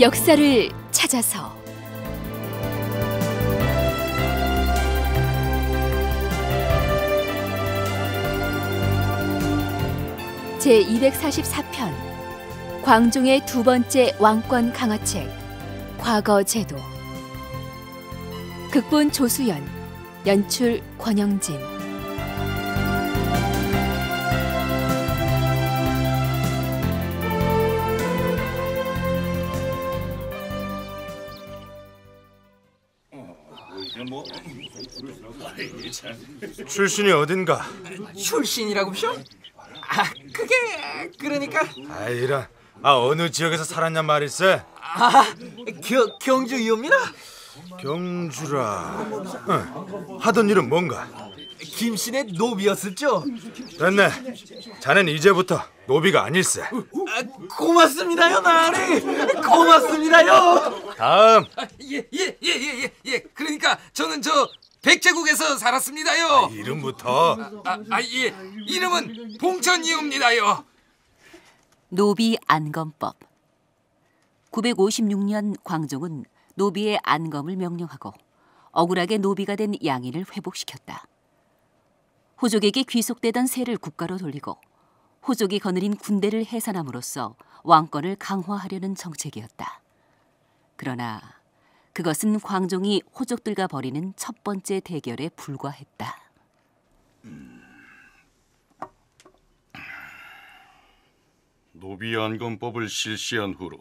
역사를 찾아서 제 244편 광종의 두 번째 왕권 강화책 과거 제도 극본 조수연 연출 권영진 출신이 어딘가? 출신이라고요? 아 그게 그러니까 아이라아 아, 어느 지역에서 살았냐 말일세? 아 겨, 경주 이옵니다 경주라 응. 하던 일은 뭔가? 김신의 노비였었죠? 됐네 자넨 이제부터 노비가 아닐세 어, 어? 아, 고맙습니다요 나리 고맙습니다요 다음 예예예예예 아, 예, 예, 예, 예, 그러니까 저는 저 백제국에서 살았습니다요. 아, 이름부터 아, 아, 예. 이름은 봉천이옵니다요. 노비 안검법 956년 광종은 노비의 안검을 명령하고 억울하게 노비가 된 양인을 회복시켰다. 호족에게 귀속되던 세를 국가로 돌리고 호족이 거느린 군대를 해산함으로써 왕권을 강화하려는 정책이었다. 그러나 그것은 광종이 호족들과 벌이는 첫 번째 대결에 불과했다. 노비 안검법을 실시한 후로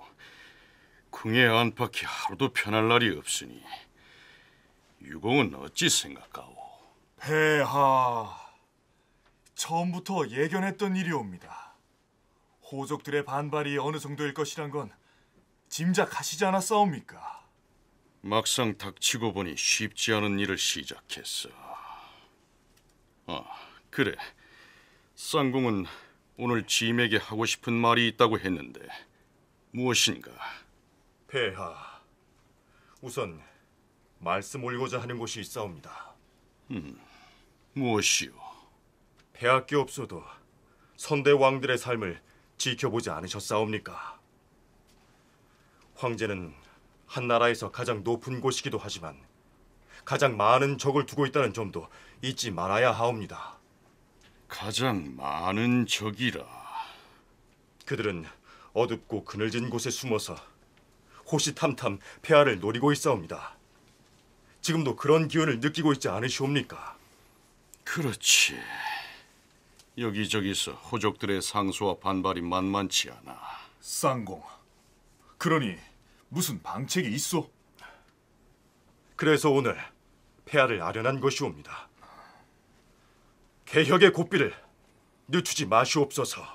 궁예 안팎이 하루도 편할 날이 없으니 유공은 어찌 생각하오? 폐하, 처음부터 예견했던 일이옵니다. 호족들의 반발이 어느 정도일 것이란 건 짐작하시지 않았사옵니까? 막상 닥치고 보니 쉽지 않은 일을 시작했어. 아, 그래. 쌍궁은 오늘 짐에게 하고 싶은 말이 있다고 했는데 무엇인가? 폐하, 우선 말씀 올리고자 하는 곳이 있사옵니다. 음, 무엇이요? 폐하께 없어도 선대 왕들의 삶을 지켜보지 않으셨사옵니까? 황제는 한 나라에서 가장 높은 곳이기도 하지만 가장 많은 적을 두고 있다는 점도 잊지 말아야 하옵니다. 가장 많은 적이라. 그들은 어둡고 그늘진 곳에 숨어서 호시탐탐 폐하를 노리고 있사옵니다. 지금도 그런 기운을 느끼고 있지 않으시옵니까? 그렇지. 여기저기서 호족들의 상소와 반발이 만만치 않아. 쌍공. 그러니 무슨 방책이 있어? 그래서 오늘 폐하를 아련한 것이옵니다. 개혁의 고삐를 늦추지 마시옵소서.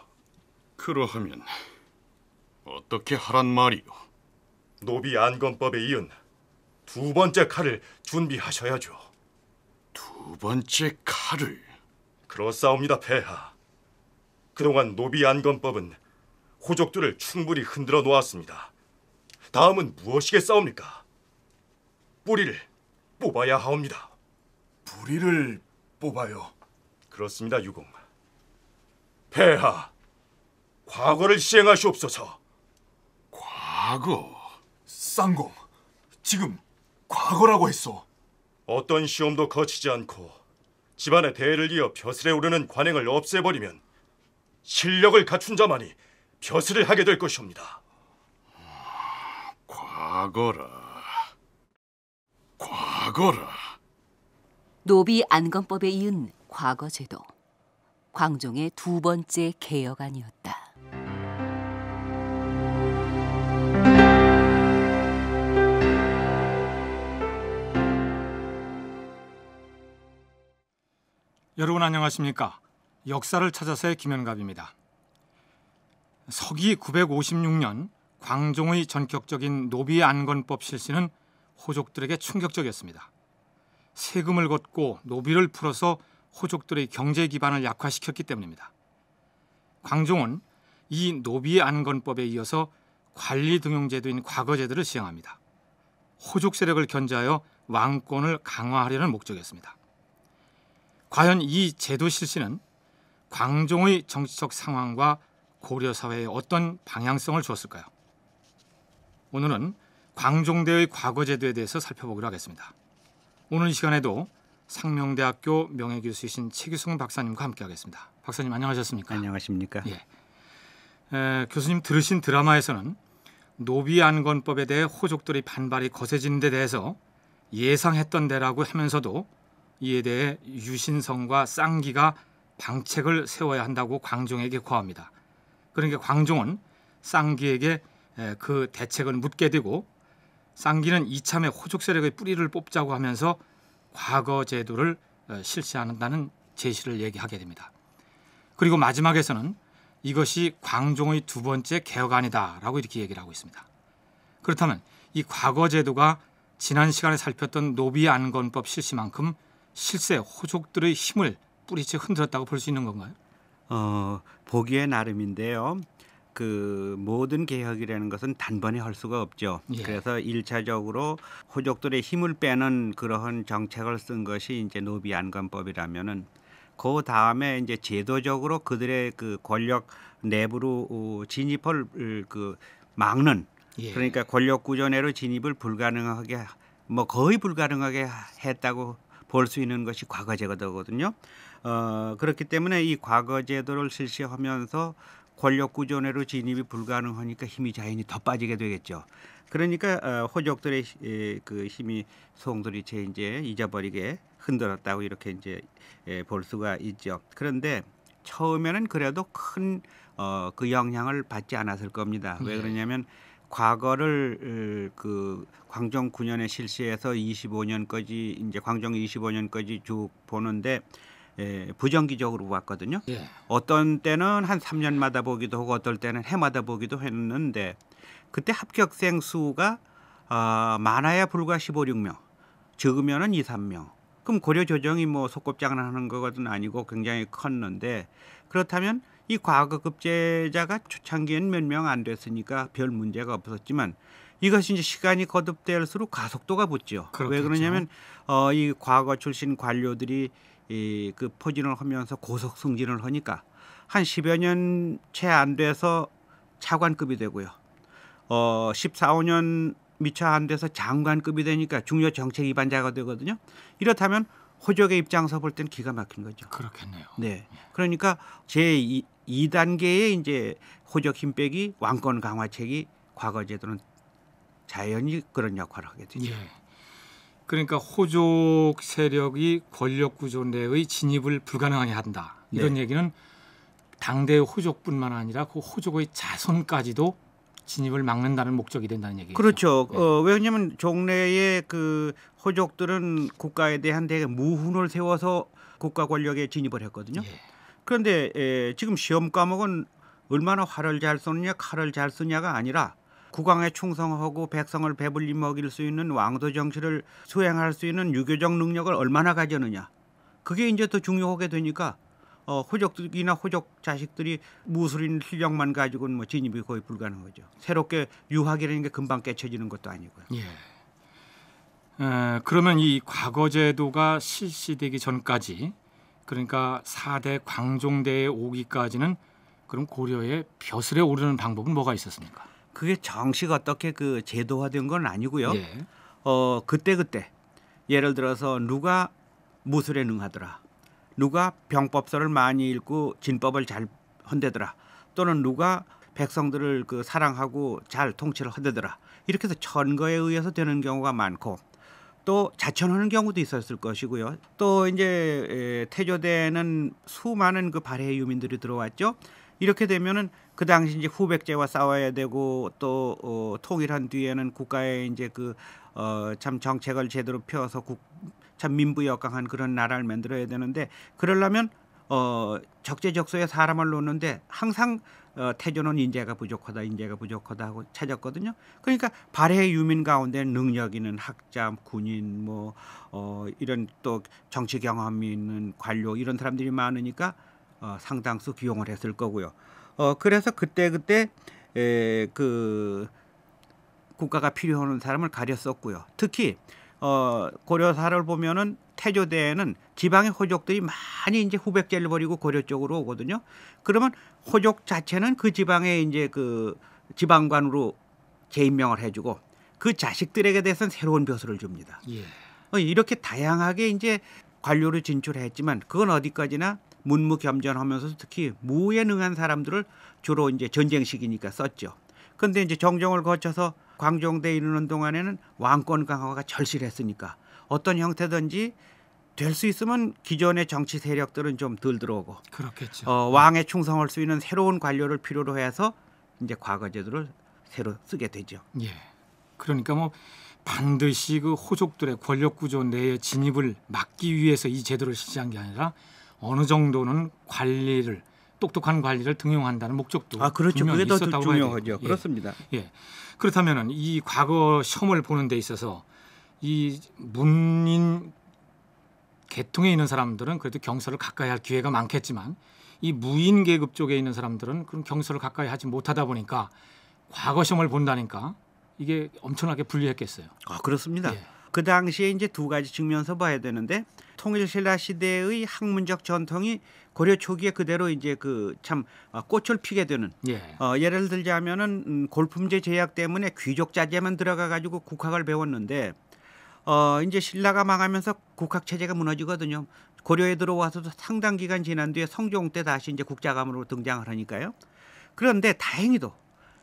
그러하면 어떻게 하란 말이오? 노비 안건법에 이은 두 번째 칼을 준비하셔야죠. 두 번째 칼을? 그렇사옵니다, 폐하. 그동안 노비 안건법은 호족들을 충분히 흔들어 놓았습니다. 다음은 무엇이겠사옵니까? 뿌리를 뽑아야 하옵니다. 뿌리를 뽑아요. 그렇습니다, 유공. 폐하, 과거를 시행하시옵소서. 과거? 쌍공, 지금 과거라고 했소. 어떤 시험도 거치지 않고 집안의 대를 이어 벼슬에 오르는 관행을 없애버리면 실력을 갖춘 자만이 벼슬을 하게 될 것이옵니다. 과거라. 과거라. 노비 안건법에 이은 과거제도. 광종의 두 번째 개혁안이었다. 여러분 안녕하십니까? 역사를 찾아서의 김현갑입니다. 서기 956년 광종의 전격적인 노비 안건법 실시는 호족들에게 충격적이었습니다. 세금을 걷고 노비를 풀어서 호족들의 경제 기반을 약화시켰기 때문입니다. 광종은 이 노비 안건법에 이어서 관리 등용제도인 과거제도를 시행합니다. 호족 세력을 견제하여 왕권을 강화하려는 목적이었습니다. 과연 이 제도 실시는 광종의 정치적 상황과 고려 사회에 어떤 방향성을 주었을까요? 오늘은 광종대의 과거제도에 대해서 살펴보기로 하겠습니다. 오늘 이 시간에도 상명대학교 명예교수이신 최규승 박사님과 함께하겠습니다. 박사님 안녕하셨습니까? 안녕하십니까? 예. 에, 교수님 들으신 드라마에서는 노비 안건법에 대해 호족들의 반발이 거세진데 대해서 예상했던 데라고 하면서도 이에 대해 유신성과 쌍기가 방책을 세워야 한다고 광종에게 고합니다. 그러니까 광종은 쌍기에게 예, 그 대책은 묻게 되고 쌍기는 이참에 호족 세력의 뿌리를 뽑자고 하면서 과거 제도를 어, 실시한다는 제시를 얘기하게 됩니다. 그리고 마지막에서는 이것이 광종의 두 번째 개혁안이다라고 이렇게 얘기를 하고 있습니다. 그렇다면 이 과거 제도가 지난 시간에 살폈던 노비 안건법 실시만큼 실세 호족들의 힘을 뿌리째 흔들었다고 볼 수 있는 건가요? 어, 보기에 나름인데요. 그 모든 개혁이라는 것은 단번에 할 수가 없죠. 예. 그래서 일차적으로 호족들의 힘을 빼는 그러한 정책을 쓴 것이 이제 노비 안관법이라면은 그 다음에 이제 제도적으로 그들의 그 권력 내부로 어, 진입을 그 막는 예. 그러니까 권력 구조 내로 진입을 불가능하게 뭐 거의 불가능하게 했다고 볼 수 있는 것이 과거 제도거든요. 어, 그렇기 때문에 이 과거 제도를 실시하면서 권력구조내로 진입이 불가능하니까 힘이 자연히 더 빠지게 되겠죠. 그러니까 어, 호족들의 그 힘이 송두이째 이제 잊어버리게 흔들었다고 이렇게 이제 볼 수가 있죠. 그런데 처음에는 그래도 큰그 어, 영향을 받지 않았을 겁니다. 왜 네. 그러냐면 과거를 어, 그 광종 9년에 실시해서 25년까지 이제 광종 25년까지 쭉 보는데 예, 부정기적으로 봤거든요. 예. 어떤 때는 한 3년마다 보기도 하고 어떨 때는 해마다 보기도 했는데 그때 합격생 수가 어, 많아야 불과 15, 6명, 적으면은 2, 3명. 그럼 고려 조정이 뭐 속곱장난하는 거거든 아니고 굉장히 컸는데 그렇다면 이 과거 급제자가 초창기엔 몇 명 안 됐으니까 별 문제가 없었지만 이것이 이제 시간이 거듭될수록 가속도가 붙죠. 그렇겠죠. 왜 그러냐면 어, 이 과거 출신 관료들이 이그 포진을 하면서 고속 승진을 하니까 한 10여 년 채 안 돼서 차관급이 되고요. 어 14, 5년 미처 안 돼서 장관급이 되니까 중요 정책 위반자가 되거든요. 이렇다면 호적의 입장에서 볼 때는 기가 막힌 거죠. 그렇겠네요. 네. 예. 그러니까 제 2단계의 이제 호적 힘 빼기 왕권 강화책이 과거 제도는 자연히 그런 역할을 하게 되죠. 예. 그러니까 호족 세력이 권력 구조 내의 진입을 불가능하게 한다. 이런 네. 얘기는 당대의 호족뿐만 아니라 그 호족의 자손까지도 진입을 막는다는 목적이 된다는 얘기죠. 그렇죠. 네. 어, 왜냐하면 종래의 그 호족들은 국가에 대한 대게 무훈을 세워서 국가 권력에 진입을 했거든요. 예. 그런데 에, 예, 지금 시험 과목은 얼마나 활을 잘 쏘느냐 칼을 잘 쓰냐가 아니라 국왕에 충성하고 백성을 배불리 먹일 수 있는 왕도 정치를 수행할 수 있는 유교적 능력을 얼마나 가졌느냐. 그게 이제 더 중요하게 되니까 어, 호족이나 들 호족 자식들이 무술인 실력만 가지고는 뭐 진입이 거의 불가능하죠 새롭게 유학이라는 게 금방 깨쳐지는 것도 아니고요. 예. 에, 그러면 이 과거제도가 실시되기 전까지 그러니까 사대 광종대에 오기까지는 그럼 고려의 벼슬에 오르는 방법은 뭐가 있었습니까? 그게 정식 어떻게 그 제도화된 건 아니고요. 예. 어 그때 그때 예를 들어서 누가 무술에 능하더라, 누가 병법서를 많이 읽고 진법을 잘 헌대더라, 또는 누가 백성들을 그 사랑하고 잘 통치를 하더더라 이렇게 해서 천거에 의해서 되는 경우가 많고 또 자천하는 경우도 있었을 것이고요. 또 이제 태조 대에는 수많은 그 발해 유민들이 들어왔죠. 이렇게 되면은 그 당시 이제 후백제와 싸워야 되고 또 어, 통일한 뒤에는 국가의 이제 그어참 정책을 제대로 펴서 국, 참 민부역강한 그런 나라를 만들어야 되는데 그러려면 어 적재적소에 사람을 놓는데 항상 어, 태조는 인재가 부족하다, 인재가 부족하다 하고 찾았거든요. 그러니까 발해 유민 가운데 능력 있는 학자, 군인, 뭐 어, 이런 또 정치 경험이 있는 관료 이런 사람들이 많으니까 어, 상당수 비용을 했을 거고요. 어, 그래서 그때 그때 에, 그 국가가 필요하는 사람을 가렸었고요. 특히 어, 고려사를 보면은 태조대에는 지방의 호족들이 많이 이제 후백제를 버리고 고려 쪽으로 오거든요. 그러면 호족 자체는 그 지방에 이제 그 지방관으로 재임명을 해주고 그 자식들에게 대해서는 새로운 벼슬을 줍니다. 예. 어, 이렇게 다양하게 이제 관료로 진출했지만 그건 어디까지나 문무겸전하면서 특히 무예 능한 사람들을 주로 이제 전쟁 시기니까 썼죠. 근데 이제 정정을 거쳐서 광종대 이르는 동안에는 왕권 강화가 절실했으니까 어떤 형태든지 될 수 있으면 기존의 정치 세력들은 좀 덜 들어오고 그렇겠죠. 어, 왕에 충성할 수 있는 새로운 관료를 필요로 해서 이제 과거제도를 새로 쓰게 되죠. 예. 그러니까 뭐 반드시 그 호족들의 권력 구조 내에 진입을 막기 위해서 이 제도를 실시한 게 아니라 어느 정도는 관리를 똑똑한 관리를 등용한다는 목적도 아 그렇죠. 그게 더 중요하죠. 예. 그렇습니다. 예. 그렇다면은 이 과거 시험을 보는 데 있어서 이 문인 계통에 있는 사람들은 그래도 경서를 가까이 할 기회가 많겠지만 이 무인 계급 쪽에 있는 사람들은 그런 경서를 가까이 하지 못하다 보니까 과거 시험을 본다니까 이게 엄청나게 불리했겠어요. 아 그렇습니다. 예. 그 당시에 이제 두 가지 측면서 봐야 되는데 통일신라 시대의 학문적 전통이 고려 초기에 그대로 이제 그참 어, 꽃을 피게 되는 예. 어, 예를 들자면은 음, 골품제 제약 때문에 귀족 자제만 들어가 가지고 국학을 배웠는데 어 이제 신라가 망하면서 국학 체제가 무너지거든요. 고려에 들어와서도 상당 기간 지난 뒤에 성종 때 다시 이제 국자감으로 등장을 하니까요. 그런데 다행히도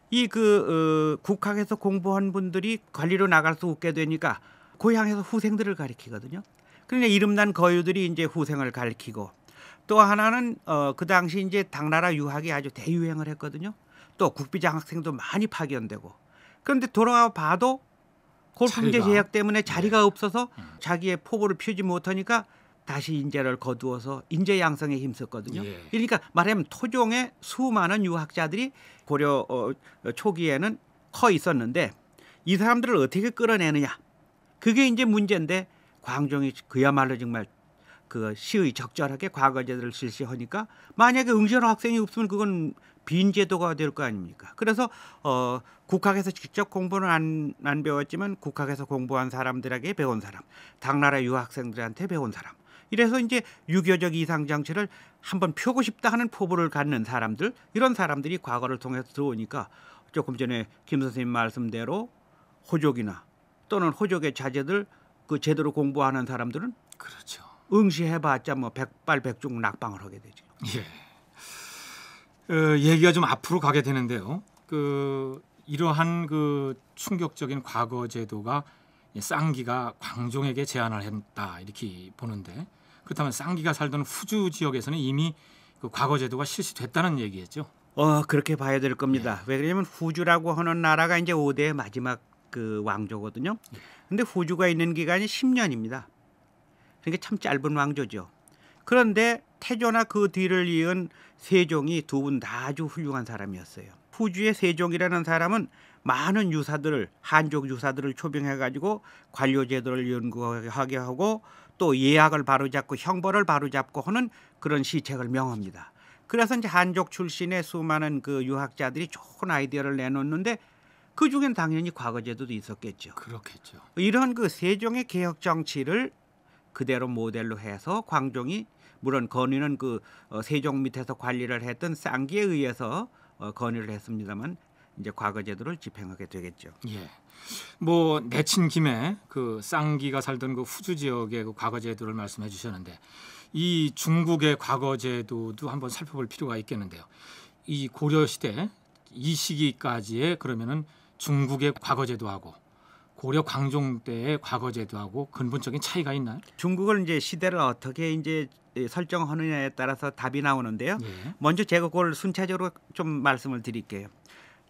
이그 어, 국학에서 공부한 분들이 관리로 나갈 수 없게 되니까 고향에서 후생들을 가리키거든요. 그러니까 이름난 거유들이 이제 후생을 가리키고 또 하나는 어, 그 당시 이제 당나라 유학이 아주 대유행을 했거든요. 또 국비장 학생도 많이 파견되고 그런데 돌아와 봐도 골품제 제약 때문에 자리가 네. 없어서 음. 자기의 포부를 피우지 못하니까 다시 인재를 거두어서 인재 양성에 힘썼거든요. 예. 그러니까 말하면 토종의 수많은 유학자들이 고려 어, 초기에는 커 있었는데 이 사람들을 어떻게 끌어내느냐 그게 이제 문제인데 광종이 그야말로 정말 그 시의 적절하게 과거제를 도 실시하니까 만약에 응시하는 학생이 없으면 그건 빈 제도가 될 거 아닙니까? 그래서 어 국학에서 직접 공부는 안, 안 배웠지만 국학에서 공부한 사람들에게 배운 사람, 당나라 유학생들한테 배운 사람. 이래서 이제 유교적 이상 장치를 한번 펴고 싶다 하는 포부를 갖는 사람들 이런 사람들이 과거를 통해서 들어오니까 조금 전에 김 선생님 말씀대로 호족이나 또는 호족의 자제들 그 제대로 공부하는 사람들은 그렇죠. 응시해봤자 뭐 백발백중 낙방을 하게 되죠. 예. 어, 얘기가 좀 앞으로 가게 되는데요. 그 이러한 그 충격적인 과거 제도가 쌍기가 광종에게 제안을 했다 이렇게 보는데 그렇다면 쌍기가 살던 후주 지역에서는 이미 그 과거 제도가 실시됐다는 얘기겠죠. 어 그렇게 봐야 될 겁니다. 예. 왜 그러냐면 후주라고 하는 나라가 이제 오대 마지막 그 왕조거든요. 근데 후주가 있는 기간이 10년입니다. 그러니까 참 짧은 왕조죠. 그런데 태조나 그 뒤를 이은 세종이 두 분 다 아주 훌륭한 사람이었어요. 후주의 세종이라는 사람은 많은 유사들을 한족 유사들을 초빙해 가지고 관료 제도를 연구하게 하고 또예약을 바로잡고 형벌을 바로잡고 하는 그런 시책을 명합니다. 그래서 이제 한족 출신의 수많은 그 유학자들이 좋은 아이디어를 내놓는데 그 중엔 당연히 과거 제도도 있었겠죠. 그렇겠죠. 이런 그 세종의 개혁 정치를 그대로 모델로 해서 광종이 물론 건의는 그 어, 세종 밑에서 관리를 했던 쌍기에 의해서 어, 건의를 했습니다만 이제 과거 제도를 집행하게 되겠죠. 예. 뭐 내친 김에 그 쌍기가 살던 그 후주 지역의 그 과거 제도를 말씀해 주셨는데 이 중국의 과거 제도도 한번 살펴볼 필요가 있겠는데요. 이 고려 시대 이 시기까지의 그러면은 중국의 과거제도하고 고려 광종 때의 과거제도하고 근본적인 차이가 있나요? 중국을 이제 시대를 어떻게 이제 예, 설정하느냐에 따라서 답이 나오는데요. 예. 먼저 제가 그걸 순차적으로 좀 말씀을 드릴게요.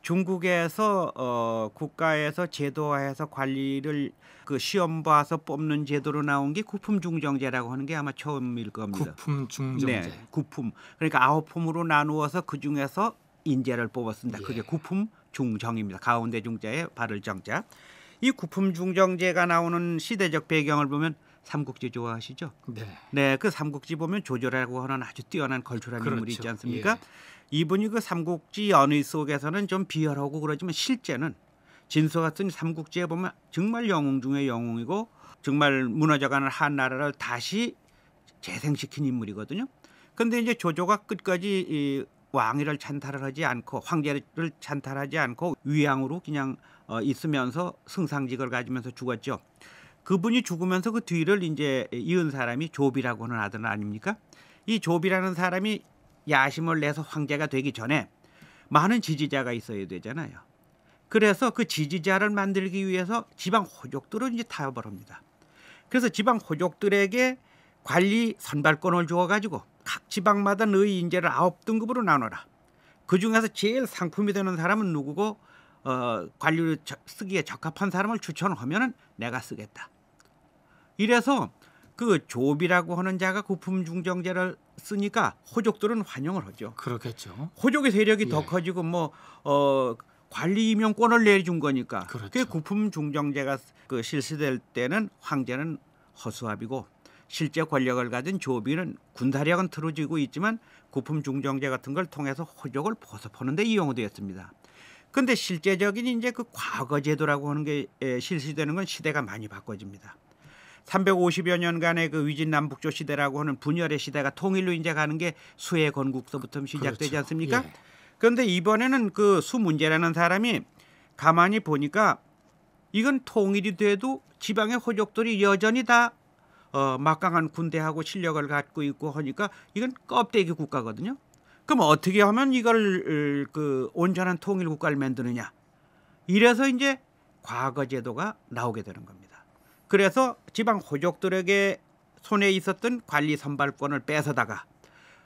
중국에서 어, 국가에서 제도화해서 관리를 그 시험 봐서 뽑는 제도로 나온 게 구품 중정제라고 하는 게 아마 처음일 겁니다. 구품 중정제. 네, 구품. 그러니까 아홉 품으로 나누어서 그 중에서 인재를 뽑았습니다. 예. 그게 구품 중정입니다. 가운데 중자에 바를 정자. 이 구품 중정제가 나오는 시대적 배경을 보면 삼국지 좋아하시죠? 네. 네, 그 삼국지 보면 조조라고 하는 아주 뛰어난 걸출한 그렇죠. 인물이 있지 그렇죠. 않습니까? 예. 이분이 그 삼국지 연의 속에서는 좀 비열하고 그러지만 실제는 진서 같은 삼국지에 보면 정말 영웅 중의 영웅이고 정말 무너져가는 한 나라를 다시 재생시킨 인물이거든요. 근데 이제 조조가 끝까지 이 왕위를 찬탈을 하지 않고 황제를 찬탈하지 않고 위양으로 그냥 어, 있으면서 승상직을 가지면서 죽었죠. 그분이 죽으면서 그 뒤를 이제 이은 사람이 조비라고 하는 아들 아닙니까? 이 조비라는 사람이 야심을 내서 황제가 되기 전에 많은 지지자가 있어야 되잖아요. 그래서 그 지지자를 만들기 위해서 지방 호족들을 이제 타협을 합니다. 그래서 지방 호족들에게 관리 선발권을 주어 가지고 각 지방마다 너희 인재를 아홉 등급으로 나눠라. 그 중에서 제일 상품이 되는 사람은 누구고 어, 관리로 쓰기에 적합한 사람을 추천하면은 내가 쓰겠다. 이래서 그 조비라고 하는 자가 고품 중정제를 쓰니까 호족들은 환영을 하죠. 그렇겠죠. 호족의 세력이 예. 더 커지고 뭐 어, 관리 임용권을 내준 려 거니까. 그렇죠. 그 고품 중정제가 그 실시될 때는 황제는 허수아비고 실제 권력을 가진 조비는 군사력은 틀어지고 있지만 구품 중정제 같은 걸 통해서 호족을 보습하는데 이용되었습니다. 근데 실제적인 이제 그 과거 제도라고 하는 게 실시되는 건 시대가 많이 바꿔집니다. 350여 년간의 그 위진 남북조 시대라고 하는 분열의 시대가 통일로 이제 가는 게 수해 건국서부터 시작되지 그렇죠. 않습니까? 예. 그런데 이번에는 그 수문제라는 사람이 가만히 보니까 이건 통일이 돼도 지방의 호족들이 여전히 다 어, 막강한 군대하고 실력을 갖고 있고 하니까 이건 껍데기 국가거든요. 그럼 어떻게 하면 이걸 어, 그 온전한 통일 국가를 만드느냐? 이래서 이제 과거 제도가 나오게 되는 겁니다. 그래서 지방 호족들에게 손에 있었던 관리 선발권을 뺏어다가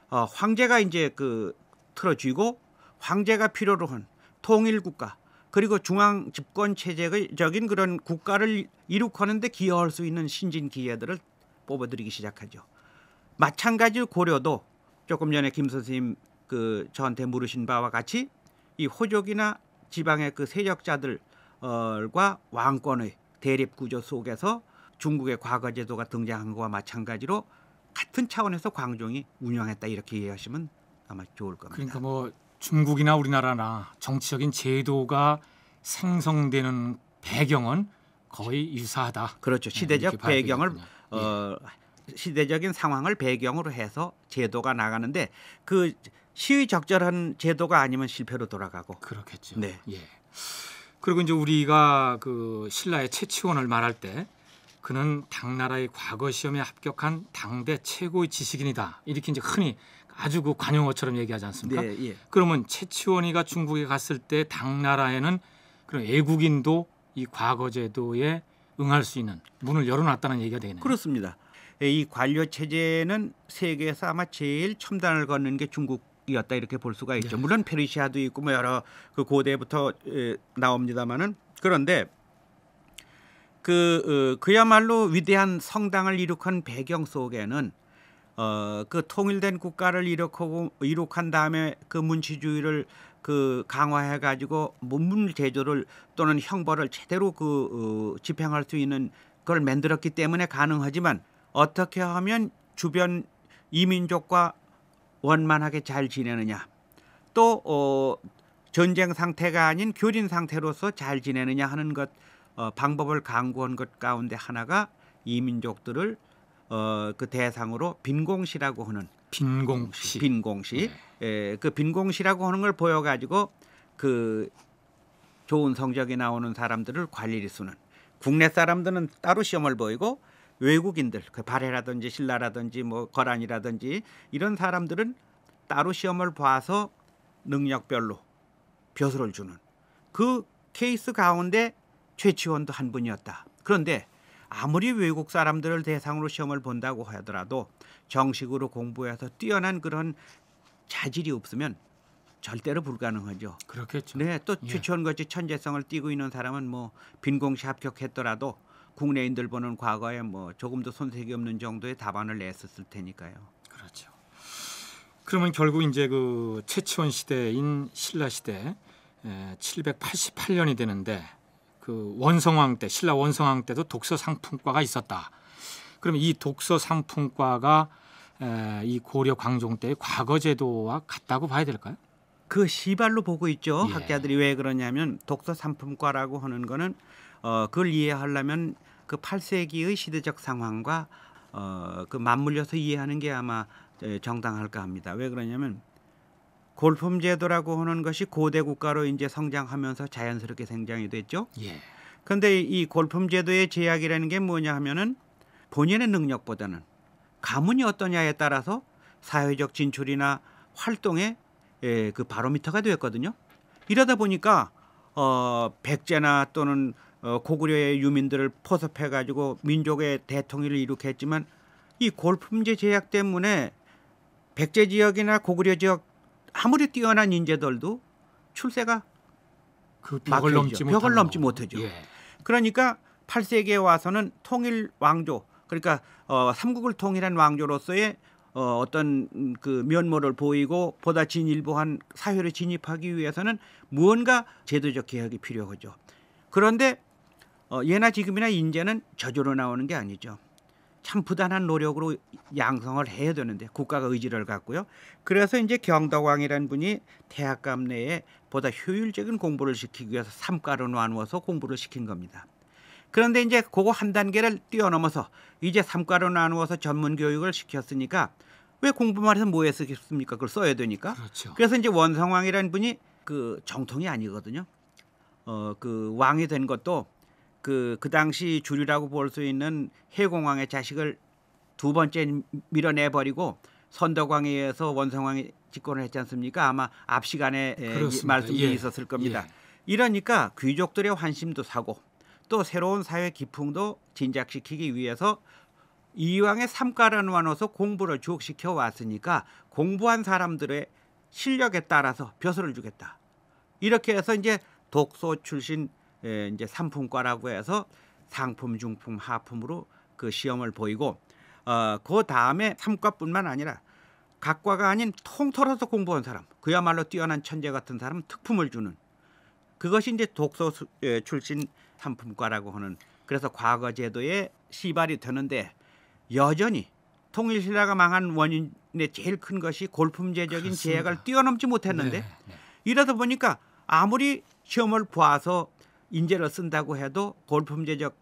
어, 황제가 이제 그 틀어쥐고 황제가 필요로 한 통일 국가 그리고 중앙 집권 체제적인 그런 국가를 이룩하는데 기여할 수 있는 신진 기회들을 뽑아드리기 시작하죠. 마찬가지로 고려도 조금 전에 김 선생님 그 저한테 물으신 바와 같이 이 호족이나 지방의 그 세력자들과 왕권의 대립 구조 속에서 중국의 과거 제도가 등장한 것과 마찬가지로 같은 차원에서 광종이 운영했다 이렇게 이해하시면 아마 좋을 겁니다. 그러니까 뭐 중국이나 우리나라나 정치적인 제도가 생성되는 배경은 거의 유사하다. 그렇죠. 네, 시대적 배경을 어, 예. 시대적인 상황을 배경으로 해서 제도가 나가는데 그 시의 적절한 제도가 아니면 실패로 돌아가고 그렇겠죠. 네. 예. 그리고 이제 우리가 그 신라의 최치원을 말할 때 그는 당나라의 과거 시험에 합격한 당대 최고의 지식인이다. 이렇게 이제 흔히 아주 그 관용어처럼 얘기하지 않습니까? 네, 예. 그러면 최치원이가 중국에 갔을 때 당나라에는 그런 애국인도 이 과거 제도에 응할 수 있는 문을 열어놨다는 얘기가 되겠네요. 그렇습니다. 예, 이 관료 체제는 세계에서 아마 제일 첨단을 걷는 게 중국. 이었다 이렇게 볼 수가 있죠. 네. 물론 페르시아도 있고 뭐 여러 그 고대부터 예, 나옵니다마는 그런데 그 어, 그야말로 위대한 성당을 이룩한 배경 속에는 어그 통일된 국가를 이룩하고 이룩한 다음에 그 문치주의를 그 강화해 가지고 문문 제조를 또는 형벌을 제대로 그 어, 집행할 수 있는 걸 만들었기 때문에 가능하지만 어떻게 하면 주변 이민족과 원만하게 잘 지내느냐 또 어, 전쟁 상태가 아닌 교린 상태로서 잘 지내느냐 하는 것 어, 방법을 강구한 것 가운데 하나가 이민족들을 어, 그 대상으로 빈공시라고 하는 빈공시. 빈공시. 네. 예, 그 빈공시라고 하는 걸 보여가지고 그 좋은 성적이 나오는 사람들을 관리를 쓰는 국내 사람들은 따로 시험을 보이고 외국인들 그 발해라든지 신라라든지 뭐 거란이라든지 이런 사람들은 따로 시험을 봐서 능력별로 벼슬을 주는 그 케이스 가운데 최치원도 한 분이었다. 그런데 아무리 외국 사람들을 대상으로 시험을 본다고 하더라도 정식으로 공부해서 뛰어난 그런 자질이 없으면 절대로 불가능하죠. 그렇겠죠. 네, 또 예. 추천거지 천재성을 띠고 있는 사람은 뭐 빈공시 합격했더라도 국내인들 보는 과거에 뭐 조금도 손색이 없는 정도의 답안을 냈었을 테니까요. 그렇죠. 그러면 결국 이제 그 최치원 시대인 신라 시대 788년이 되는데 그 원성왕 때 신라 원성왕 때도 독서 상품과가 있었다. 그러면이 독서 상품과가 에, 이 고려 광종 때의 과거 제도와 같다고 봐야 될까요? 그 시발로 보고 있죠. 예. 학자들이 왜 그러냐면 독서 상품과라고 하는 거는 어, 그걸 이해하려면 그 8세기의 시대적 상황과 어, 그 맞물려서 이해하는 게 아마 정당할까 합니다. 왜 그러냐면 골품 제도라고 하는 것이 고대 국가로 이제 성장하면서 자연스럽게 생장이 됐죠. 예. 근데 이 골품 제도의 제약이라는 게 뭐냐 하면은 본인의 능력보다는 가문이 어떠냐에 따라서 사회적 진출이나 활동에 예, 그 바로미터가 되었거든요. 이러다 보니까 어 백제나 또는 어, 고구려의 유민들을 포섭해 가지고 민족의 대통일을 이룩했지만 이 골품제 제약 때문에 백제 지역이나 고구려 지역 아무리 뛰어난 인재들도 출세가 그 벽을 넘지 벽을 넘지 못하죠. 예. 그러니까 8세기에 와서는 통일 왕조 그러니까 어, 삼국을 통일한 왕조로서의 어, 어떤 그 면모를 보이고 보다 진일보한 사회를 진입하기 위해서는 무언가 제도적 개혁이 필요하죠. 그런데 어, 예나 지금이나 인재는 저조로 나오는 게 아니죠. 참 부단한 노력으로 양성을 해야 되는데 국가가 의지를 갖고요. 그래서 이제 경덕왕이라는 분이 대학감 내에 보다 효율적인 공부를 시키기 위해서 삼가로 나누어서 공부를 시킨 겁니다. 그런데 이제 그거 한 단계를 뛰어넘어서 이제 삼가로 나누어서 전문 교육을 시켰으니까 왜 공부만 해서 뭐 했겠습니까? 그걸 써야 되니까. 그렇죠. 그래서 이제 원성왕이라는 분이 그 정통이 아니거든요. 어 그 왕이 된 것도 그, 그 당시 주류라고 볼 수 있는 해공왕의 자식을 두 번째 밀어내버리고 선덕왕에 의해서 원성왕이 집권을 했지 않습니까? 아마 앞 시간에 예, 그렇습니다. 말씀이 예. 있었을 겁니다. 예. 이러니까 귀족들의 환심도 사고 또 새로운 사회 기풍도 진작시키기 위해서 이왕에 삼가라는 와서 공부를 쭉 시켜왔으니까 공부한 사람들의 실력에 따라서 벼슬을 주겠다. 이렇게 해서 이제 독소 출신 예, 이제 상품과라고 해서 상품, 중품, 하품으로 그 시험을 보이고 어, 그 다음에 삼과뿐만 아니라 각과가 아닌 통틀어서 공부한 사람, 그야말로 뛰어난 천재 같은 사람 특품을 주는 그것이 이제 독서 예, 출신 상품과라고 하는 그래서 과거 제도의 시발이 되는데 여전히 통일신라가 망한 원인의 제일 큰 것이 골품제적인 제약을 뛰어넘지 못했는데 네, 네. 이러다 보니까 아무리 시험을 봐서 인재를 쓴다고 해도 골품제적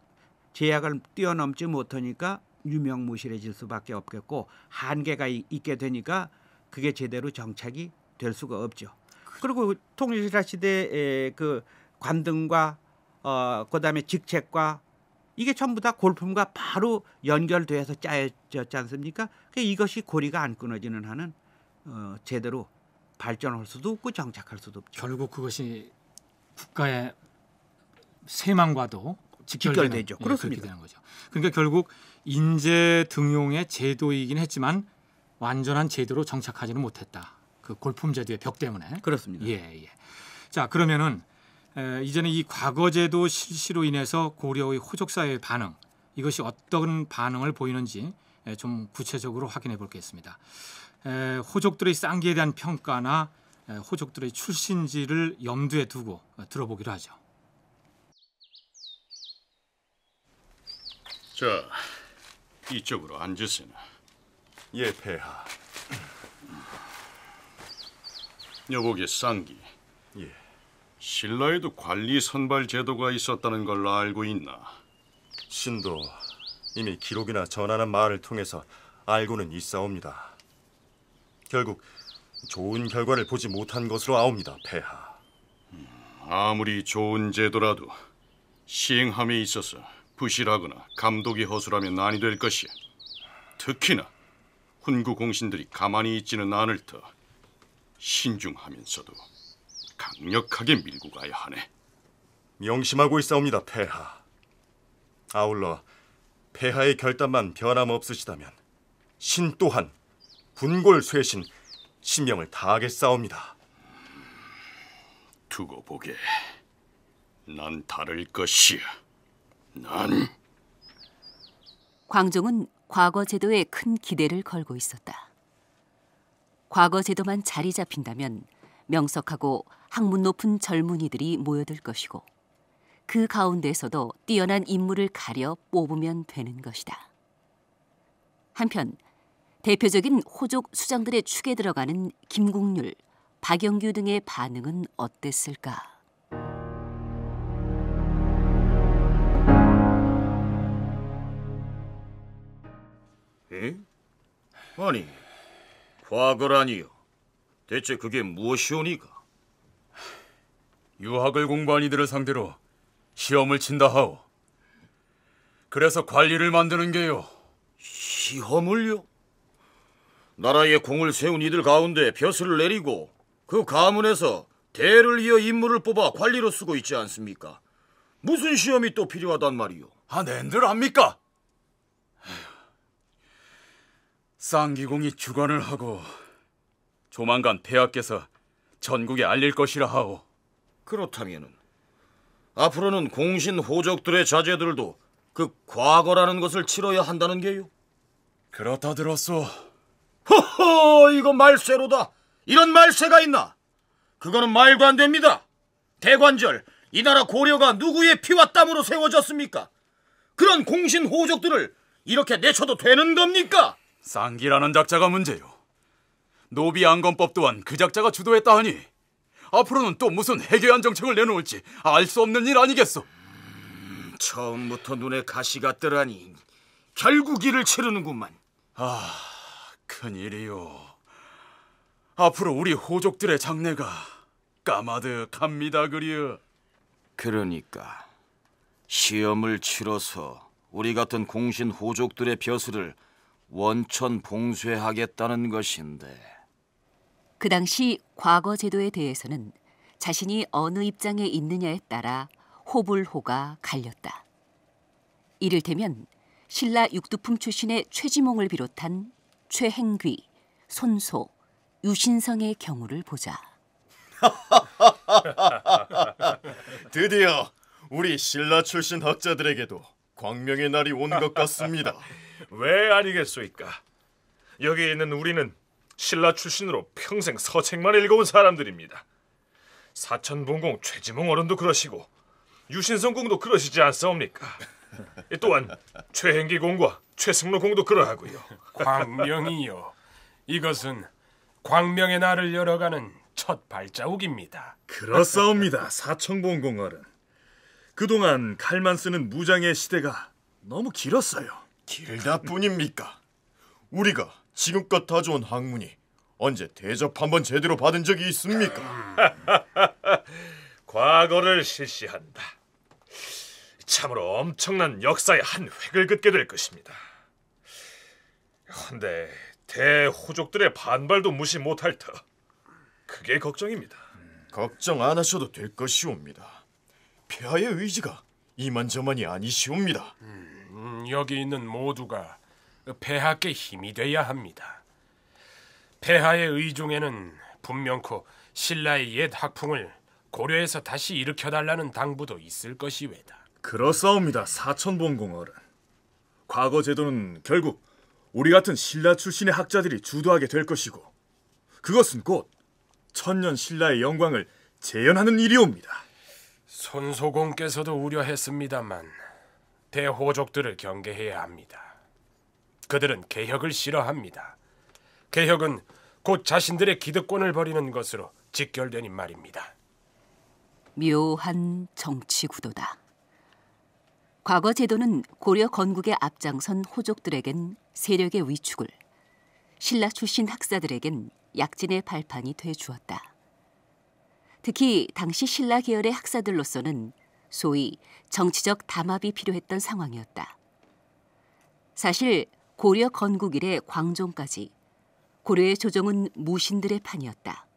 제약을 뛰어넘지 못하니까 유명무실해질 수밖에 없겠고 한계가 있게 되니까 그게 제대로 정착이 될 수가 없죠. 그리고 통일시라 시대의 그 관등과 어 그다음에 직책과 이게 전부 다 골품과 바로 연결돼서 짜여졌지 않습니까? 그러니까 이것이 고리가 안 끊어지는 한은 어 제대로 발전할 수도 없고 정착할 수도 없죠. 결국 그것이 국가의 세망과도 직결되죠. 예, 그렇습니다. 되는 거죠. 그러니까 결국 인재 등용의 제도이긴 했지만 완전한 제도로 정착하지는 못했다. 그 골품 제도의 벽 때문에. 그렇습니다. 예, 예. 자, 그러면은 에, 이제는 이 과거 제도 실시로 인해서 고려의 호족 사회의 반응 이것이 어떤 반응을 보이는지 에, 좀 구체적으로 확인해 볼겠습니다. 에, 호족들의 쌍기에 대한 평가나 에, 호족들의 출신지를 염두에 두고 어, 들어보기로 하죠. 자, 이쪽으로 앉으세요. 예, 폐하. 여보게 쌍기. 예. 신라에도 관리 선발 제도가 있었다는 걸 알고 있나? 신도 이미 기록이나 전하는 말을 통해서 알고는 있사옵니다. 결국 좋은 결과를 보지 못한 것으로 아옵니다, 폐하. 음, 아무리 좋은 제도라도 시행함에 있어서 부실하거나 감독이 허술하면 난이될 것이야. 특히나 훈구 공신들이 가만히 있지는 않을 터 신중하면서도 강력하게 밀고 가야 하네. 명심하고 있사옵니다, 폐하. 아울러 폐하의 결단만 변함없으시다면 신 또한 군골쇄신 신명을 다하겠사옵니다 두고 보게. 난 다를 것이야. 난 광종은 과거 제도에 큰 기대를 걸고 있었다. 과거 제도만 자리 잡힌다면 명석하고 학문 높은 젊은이들이 모여들 것이고 그 가운데서도 뛰어난 인물을 가려 뽑으면 되는 것이다. 한편 대표적인 호족 수장들의 축에 들어가는 김국률, 박영규 등의 반응은 어땠을까? 에? 아니, 과거라니요. 대체 그게 무엇이오니까? 유학을 공부한 이들을 상대로 시험을 친다 하오. 그래서 관리를 만드는 게요. 시험을요? 나라에 공을 세운 이들 가운데 벼슬을 내리고 그 가문에서 대를 이어 인물을 뽑아 관리로 쓰고 있지 않습니까? 무슨 시험이 또 필요하단 말이오? 아, 낸들 합니까? 쌍기공이 주관을 하고 조만간 대학께서 전국에 알릴 것이라 하오. 그렇다면은 앞으로는 공신 호적들의 자제들도 그 과거라는 것을 치러야 한다는 게요. 그렇다 들었소. 허허, 이거 말세로다 이런 말세가 있나? 그거는 말도 안 됩니다. 대관절, 이 나라 고려가 누구의 피와 땀으로 세워졌습니까? 그런 공신 호적들을 이렇게 내쳐도 되는 겁니까? 쌍기라는 작자가 문제요. 노비 안검법 또한 그 작자가 주도했다 하니 앞으로는 또 무슨 해괴한 정책을 내놓을지 알 수 없는 일 아니겠소. 음, 처음부터 눈에 가시가 뜨라니 결국 일을 치르는구만. 아, 큰일이요. 앞으로 우리 호족들의 장래가 까마득합니다 그리여. 그러니까 시험을 치러서 우리 같은 공신 호족들의 벼슬을 원천 봉쇄하겠다는 것인데. 그 당시 과거 제도에 대해서는 자신이 어느 입장에 있느냐에 따라 호불호가 갈렸다. 이를테면 신라 육두품 출신의 최지몽을 비롯한 최행귀, 손소, 유신성의 경우를 보자. 드디어 우리 신라 출신 학자들에게도 광명의 날이 온 것 같습니다. 왜 아니겠소이까? 여기 있는 우리는 신라 출신으로 평생 서책만 읽어온 사람들입니다. 사천봉공 최지몽 어른도 그러시고 유신성 공도 그러시지 않사옵니까? 또한 최행기 공과 최승로 공도 그러하고요. 광명이요. 이것은 광명의 날을 열어가는 첫 발자국입니다. 그렇사옵니다, 사천봉공 어른. 그동안 칼만 쓰는 무장의 시대가 너무 길었어요. 길다뿐입니까? 우리가 지금껏 다져온 학문이 언제 대접 한번 제대로 받은 적이 있습니까? 과거를 실시한다. 참으로 엄청난 역사의 한 획을 긋게 될 것입니다. 근데 대호족들의 반발도 무시 못할 터 그게 걱정입니다. 걱정 안 하셔도 될 것이옵니다. 폐하의 의지가 이만저만이 아니시옵니다. 음. 음, 여기 있는 모두가 폐하께 힘이 돼야 합니다. 폐하의 의중에는 분명코 신라의 옛 학풍을 고려해서 다시 일으켜달라는 당부도 있을 것이외다. 그렇사옵니다, 사천봉공어른. 과거 제도는 결국 우리 같은 신라 출신의 학자들이 주도하게 될 것이고 그것은 곧 천년 신라의 영광을 재현하는 일이옵니다. 손소공께서도 우려했습니다만 대호족들을 경계해야 합니다. 그들은 개혁을 싫어합니다. 개혁은 곧 자신들의 기득권을 버리는 것으로 직결되니 말입니다. 묘한 정치 구도다. 과거 제도는 고려 건국의 앞장선 호족들에겐 세력의 위축을, 신라 출신 학사들에겐 약진의 발판이 되어 주었다. 특히 당시 신라 계열의 학사들로서는 소위 정치적 담합이 필요했던 상황이었다. 사실 고려 건국 이래 광종까지 고려의 조정은 무신들의 판이었다.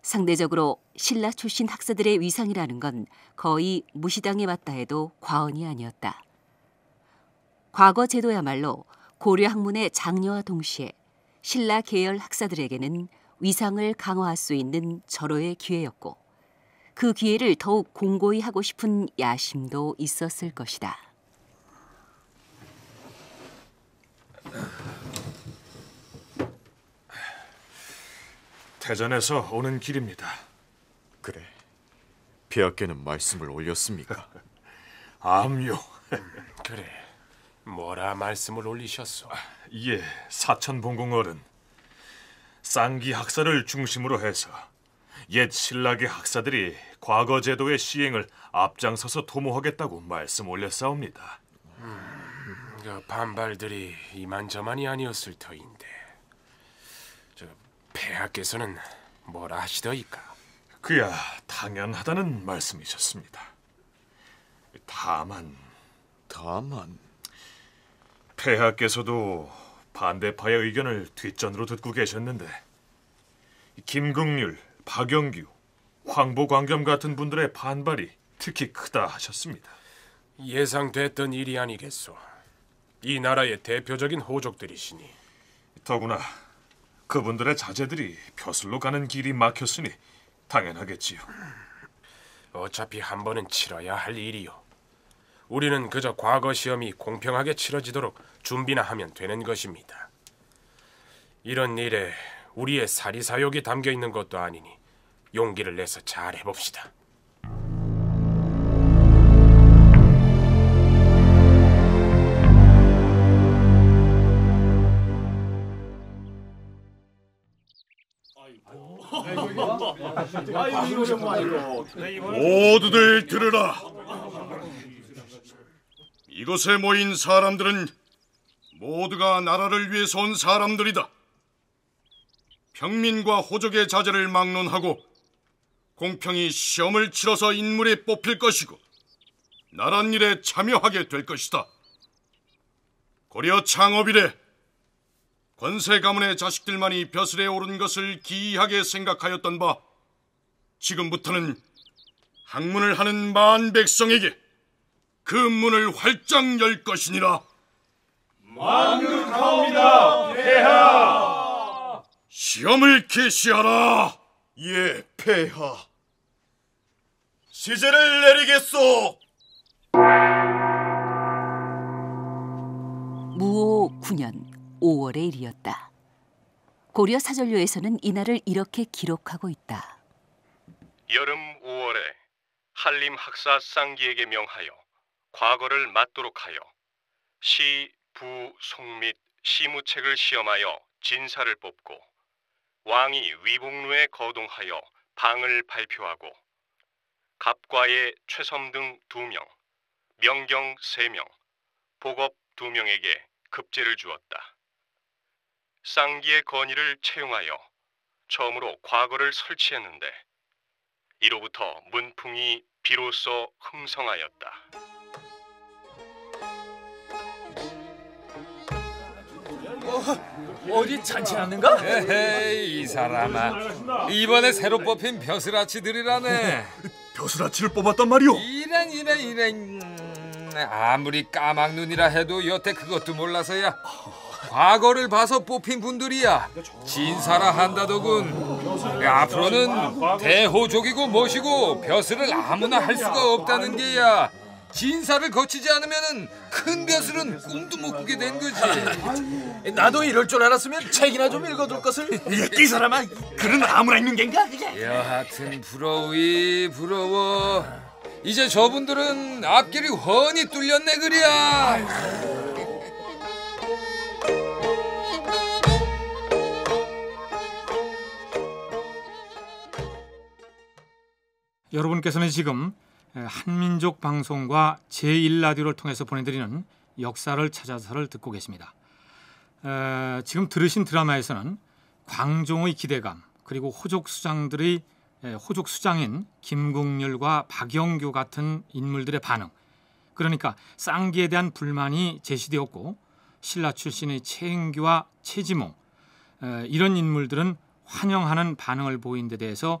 상대적으로 신라 출신 학사들의 위상이라는 건 거의 무시당에 맞다 해도 과언이 아니었다. 과거 제도야말로 고려 학문의 장려와 동시에 신라 계열 학사들에게는 위상을 강화할 수 있는 절호의 기회였고 그 기회를 더욱 공고히 하고 싶은 야심도 있었을 것이다. 대전에서 오는 길입니다. 그래. 폐하께는 말씀을 올렸습니까? 암요. 그래. 뭐라 말씀을 올리셨소? 예, 아, 사천 봉공 어른. 쌍기 학사를 중심으로 해서 옛 신라계 학사들이 과거 제도의 시행을 앞장서서 도모하겠다고 말씀 올렸사옵니다. 음, 그 반발들이 이만저만이 아니었을 터인데 저 폐하께서는 뭐라 하시더이까? 그야 당연하다는 말씀이셨습니다. 다만 다만 폐하께서도 반대파의 의견을 뒷전으로 듣고 계셨는데 김극률 박영규, 황보광겸 같은 분들의 반발이 특히 크다 하셨습니다. 예상됐던 일이 아니겠소. 이 나라의 대표적인 호족들이시니. 더구나 그분들의 자제들이 벼슬로 가는 길이 막혔으니 당연하겠지요. 어차피 한 번은 치러야 할 일이요. 우리는 그저 과거 시험이 공평하게 치러지도록 준비나 하면 되는 것입니다. 이런 일에 우리의 사리사욕이 담겨 있는 것도 아니니 용기를 내서 잘 해봅시다. 모두들 들으라. 이곳에 모인 사람들은 모두가 나라를 위해서 온 사람들이다. 평민과 호족의 자제를 막론하고 공평히 시험을 치러서 인물이 뽑힐 것이고 나란 일에 참여하게 될 것이다. 고려 창업이래 권세 가문의 자식들만이 벼슬에 오른 것을 기이하게 생각하였던 바 지금부터는 학문을 하는 만 백성에게 그 문을 활짝 열 것이니라 만극하옵니다 폐하 시험을 개시하라. 예, 폐하. 시제를 내리겠소. 무오 9년 5월의 일이었다. 고려 사절료에서는 이날을 이렇게 기록하고 있다. 여름 5월에 한림 학사 쌍기에게 명하여 과거를 맞도록 하여 시, 부, 송및 시무책을 시험하여 진사를 뽑고 왕이 위북루에 거동하여 방을 발표하고 갑과의 최섬 등 두명 명경 세명 복업 두명에게 급제를 주었다. 쌍기의 건의를 채용하여 처음으로 과거를 설치했는데 이로부터 문풍이 비로소 흥성하였다. 어, 디 잔치하는가? 에헤이 이 사람아 이번에 새로 뽑힌 벼슬아치들이라네 벼슬아치를 뽑았단 말이오? 이런 이런 이런 아무리 까막눈이라 해도 여태 그것도 몰라서야 과거를 봐서 뽑힌 분들이야 진사라 한다더군 앞으로는 대호족이고 뭐시고 벼슬을 아무나 할 수가 없다는 게야 진사를 거치지 않으면큰 벼슬은 꿈도 못 꾸게 된 거지. 나도 이럴 줄 알았으면 책이나 좀 읽어둘 것을. 이 사람아, 그런 아무나 있는 겐가? 여하튼 부러워 부러워. 이제 저분들은 앞길이 훤히 뚫렸네 그리야. 여러분께서는 지금 한민족 방송과 제1라디오를 통해서 보내드리는 역사를 찾아서를 듣고 계십니다. 지금 들으신 드라마에서는 광종의 기대감 그리고 호족 수장들의 호족 수장인 김국률과 박영규 같은 인물들의 반응 그러니까 쌍기에 대한 불만이 제시되었고 신라 출신의 최행규와 최지몽 이런 인물들은 환영하는 반응을 보인 데 대해서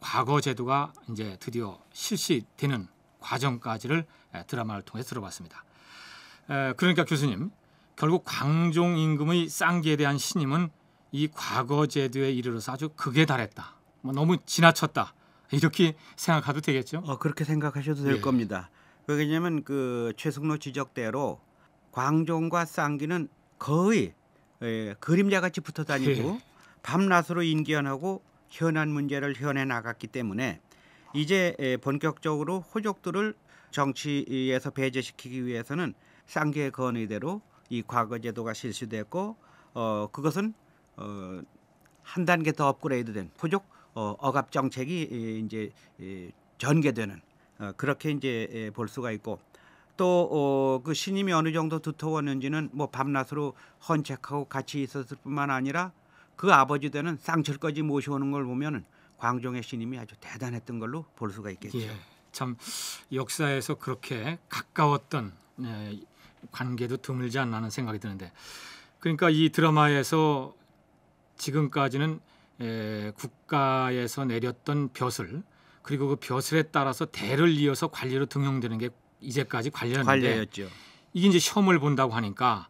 과거 제도가 이제 드디어 실시되는 과정까지를 드라마를 통해 들어봤습니다. 그러니까 교수님, 결국 광종 임금의 쌍기에 대한 신임은 이 과거 제도에 이르러서 아주 극에 달했다. 뭐 너무 지나쳤다. 이렇게 생각해도 되겠죠? 어, 그렇게 생각하셔도 될 예. 겁니다. 왜냐하면 그 최승로 지적대로 광종과 쌍기는 거의 예, 그림자같이 붙어 다니고 예. 밤낮으로 인기연하고 현안 문제를 현해 나갔기 때문에 이제 본격적으로 호족들을 정치에서 배제시키기 위해서는 쌍계 건의대로 이 과거 제도가 실시됐고 어, 그것은 어, 한 단계 더 업그레이드된 호족 어, 억압 정책이 이제 전개되는 어, 그렇게 이제 볼 수가 있고 또그 어, 그 신임이 어느 정도 두터웠는지는 뭐 밤낮으로 헌책하고 같이 있었을 뿐만 아니라 그 아버지 되는 쌍철까지 모셔오는 걸 보면 광종의 신임이 아주 대단했던 걸로 볼 수가 있겠죠. 예, 참 역사에서 그렇게 가까웠던 예, 관계도 드물지 않나는 생각이 드는데 그러니까 이 드라마에서 지금까지는 에, 예, 국가에서 내렸던 벼슬 그리고 그 벼슬에 따라서 대를 이어서 관리로 등용되는 게 이제까지 관리였는데 죠 이게 이제 시험을 본다고 하니까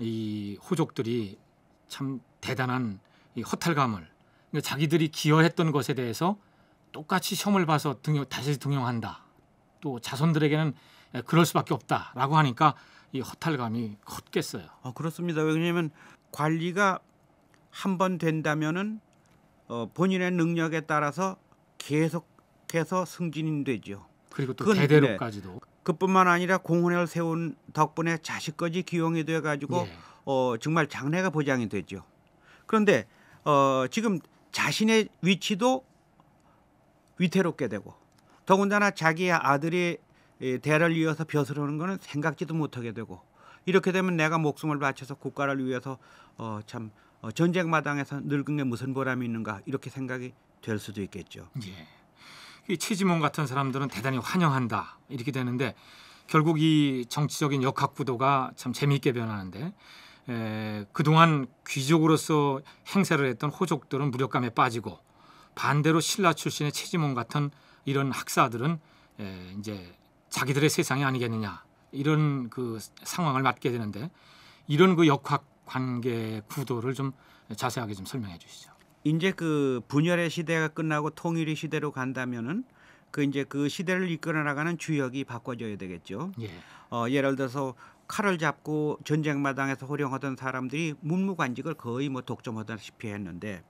이 호족들이 참 대단한 이 허탈감을 그러니까 자기들이 기여했던 것에 대해서 똑같이 시험을 봐서 등용, 다시 등용한다. 또 자손들에게는 그럴 수밖에 없다라고 하니까 이 허탈감이 컸겠어요. 어, 그렇습니다. 왜냐하면 관리가 한 번 된다면은 어, 본인의 능력에 따라서 계속해서 승진이 되죠. 그리고 또 대대로까지도. 네. 그뿐만 아니라 공헌을 세운 덕분에 자식까지 기용이 돼가지고 예. 어, 정말 장래가 보장이 되죠. 그런데 어, 지금 자신의 위치도 위태롭게 되고 더군다나 자기의 아들이 대를 이어서 벼슬하는 거는 생각지도 못하게 되고 이렇게 되면 내가 목숨을 바쳐서 국가를 위해서 어, 참 어, 전쟁 마당에서 늙은 게 무슨 보람이 있는가 이렇게 생각이 될 수도 있겠죠. 예. 이 치지몬 같은 사람들은 대단히 환영한다 이렇게 되는데 결국 이 정치적인 역학구도가 참 재미있게 변하는데 에, 그동안 귀족으로서 행세를 했던 호족들은 무력감에 빠지고 반대로 신라 출신의 체지몽 같은 이런 학사들은 에, 이제 자기들의 세상이 아니겠느냐 이런 그 상황을 맞게 되는데 이런 그 역학 관계 구도를 좀 자세하게 좀 설명해 주시죠. 이제 그 분열의 시대가 끝나고 통일의 시대로 간다면은 그 이제 그 시대를 이끌어 나가는 주역이 바꿔져야 되겠죠. 예. 어, 예를 들어서 칼을 잡고 전쟁마당에서 호령하던 사람들이 문무관직을 거의 뭐 독점하다시피 했는데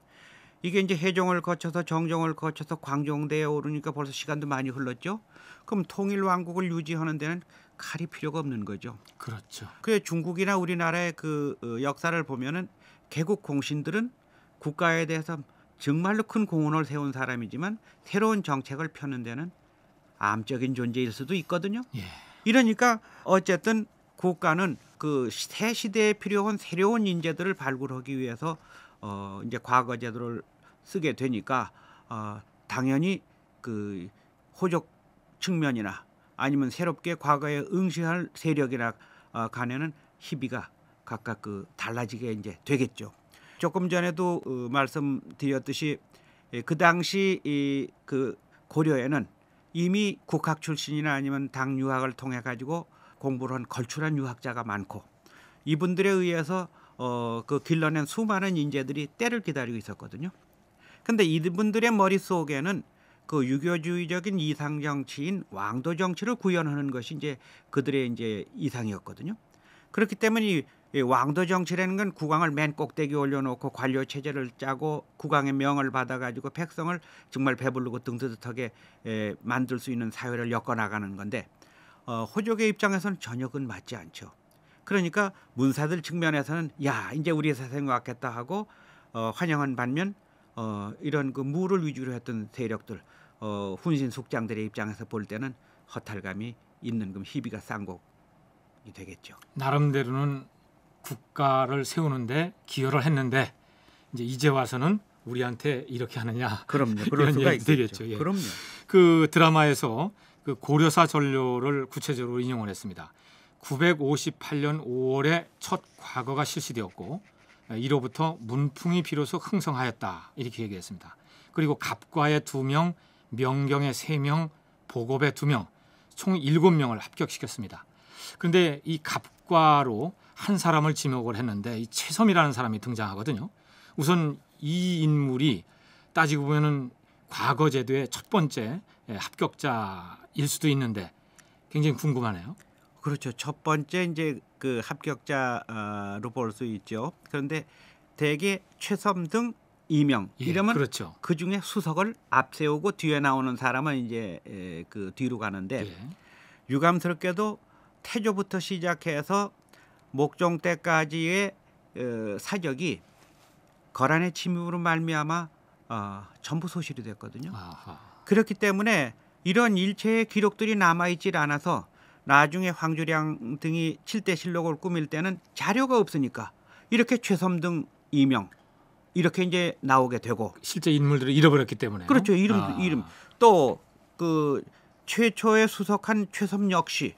이게 이제 해종을 거쳐서 정종을 거쳐서 광종대에 오르니까 벌써 시간도 많이 흘렀죠. 그럼 통일 왕국을 유지하는 데는 칼이 필요가 없는 거죠. 그렇죠. 그 중국이나 우리나라의 그 어, 역사를 보면은 개국 공신들은 국가에 대해서 정말로 큰 공헌을 세운 사람이지만 새로운 정책을 펴는 데는 암적인 존재일 수도 있거든요. 예. 이러니까 어쨌든 국가는 그 새 시대에 필요한 새로운 인재들을 발굴하기 위해서 어 이제 과거 제도를 쓰게 되니까 어 당연히 그 호적 측면이나 아니면 새롭게 과거에 응시할 세력이나 어 간에는 희비가 각각 그 달라지게 이제 되겠죠. 조금 전에도 어, 말씀드렸듯이 예, 그 당시 이 그 고려에는 이미 국학 출신이나 아니면 당 유학을 통해 가지고 공부를 한 걸출한 유학자가 많고 이분들에 의해서 어, 그 길러낸 수많은 인재들이 때를 기다리고 있었거든요. 근데 이분들의 머릿속에는 그 유교주의적인 이상 정치인 왕도 정치를 구현하는 것이 이제 그들의 이제 이상이었거든요. 그렇기 때문에 이, 왕도 정치라는 건 국왕을 맨 꼭대기 올려놓고 관료 체제를 짜고 국왕의 명을 받아가지고 백성을 정말 배부르고 등듯하게 에, 만들 수 있는 사회를 엮어나가는 건데 어, 호족의 입장에서는 전역은 맞지 않죠. 그러니까 문사들 측면에서는 야 이제 우리 사생 이 왔겠다 하고 어, 환영한 반면 어, 이런 그 무를 위주로 했던 세력들 어, 훈신 숙장들의 입장에서 볼 때는 허탈감이 있는 그 희비가 싼곡이 되겠죠. 나름대로는 국가를 세우는데 기여를 했는데 이제 이제 와서는 우리한테 이렇게 하느냐 그럼요. 그런 얘기 되겠죠. 예. 그럼요. 그 드라마에서 그 고려사 전료를 구체적으로 인용을 했습니다. 958년 5월에 첫 과거가 실시되었고 이로부터 문풍이 비로소 흥성하였다 이렇게 얘기했습니다. 그리고 갑과의 두명 명경의 세명 보급의 두명 총 일곱 명을 합격시켰습니다. 그런데 이 갑과로 한 사람을 지목을 했는데 이 최섬이라는 사람이 등장하거든요. 우선 이 인물이 따지고 보면은 과거 제도의 첫 번째 예, 합격자 일 수도 있는데 굉장히 궁금하네요. 그렇죠. 첫 번째 이제 그 합격자로 어, 볼수 있죠. 그런데 대개 최섬 등 이명 예, 이러면 그렇죠. 그 중에 수석을 앞세우고 뒤에 나오는 사람은 이제 그 뒤로 가는데 예. 유감스럽게도 태조부터 시작해서 목종 때까지의 어, 사적이 거란의 침입으로 말미암아 어, 전부 소실이 됐거든요. 아하. 그렇기 때문에 이런 일체의 기록들이 남아있질 않아서 나중에 황조량 등이 칠대 실록을 꾸밀 때는 자료가 없으니까 이렇게 최섬 등 이명 이렇게 이제 나오게 되고 실제 인물들을 잃어버렸기 때문에 그렇죠 이름 아. 이름 또 그 최초에 수석한 최섬 역시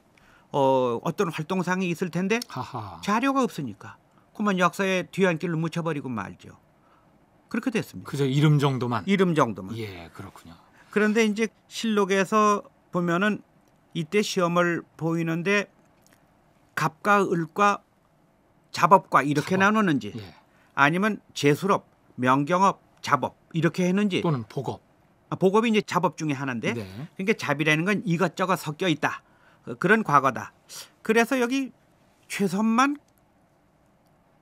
어, 어떤 활동상이 있을 텐데 하하. 자료가 없으니까 그만 역사의 뒤안길로 묻혀버리고 말죠. 그렇게 됐습니다. 그저 이름 정도만. 이름 정도만. 예, 그렇군요. 그런데 이제 실록에서 보면은 이때 시험을 보이는데 갑과 을과 잡업과 이렇게 잡업. 나누는지 예. 아니면 재수업, 명경업, 잡업 이렇게 했는지 또는 복업. 아, 복업이 이제 잡업 중에 하나인데 네. 그러니까 잡이라는 건 이것저것 섞여 있다. 그, 그런 과거다. 그래서 여기 최선만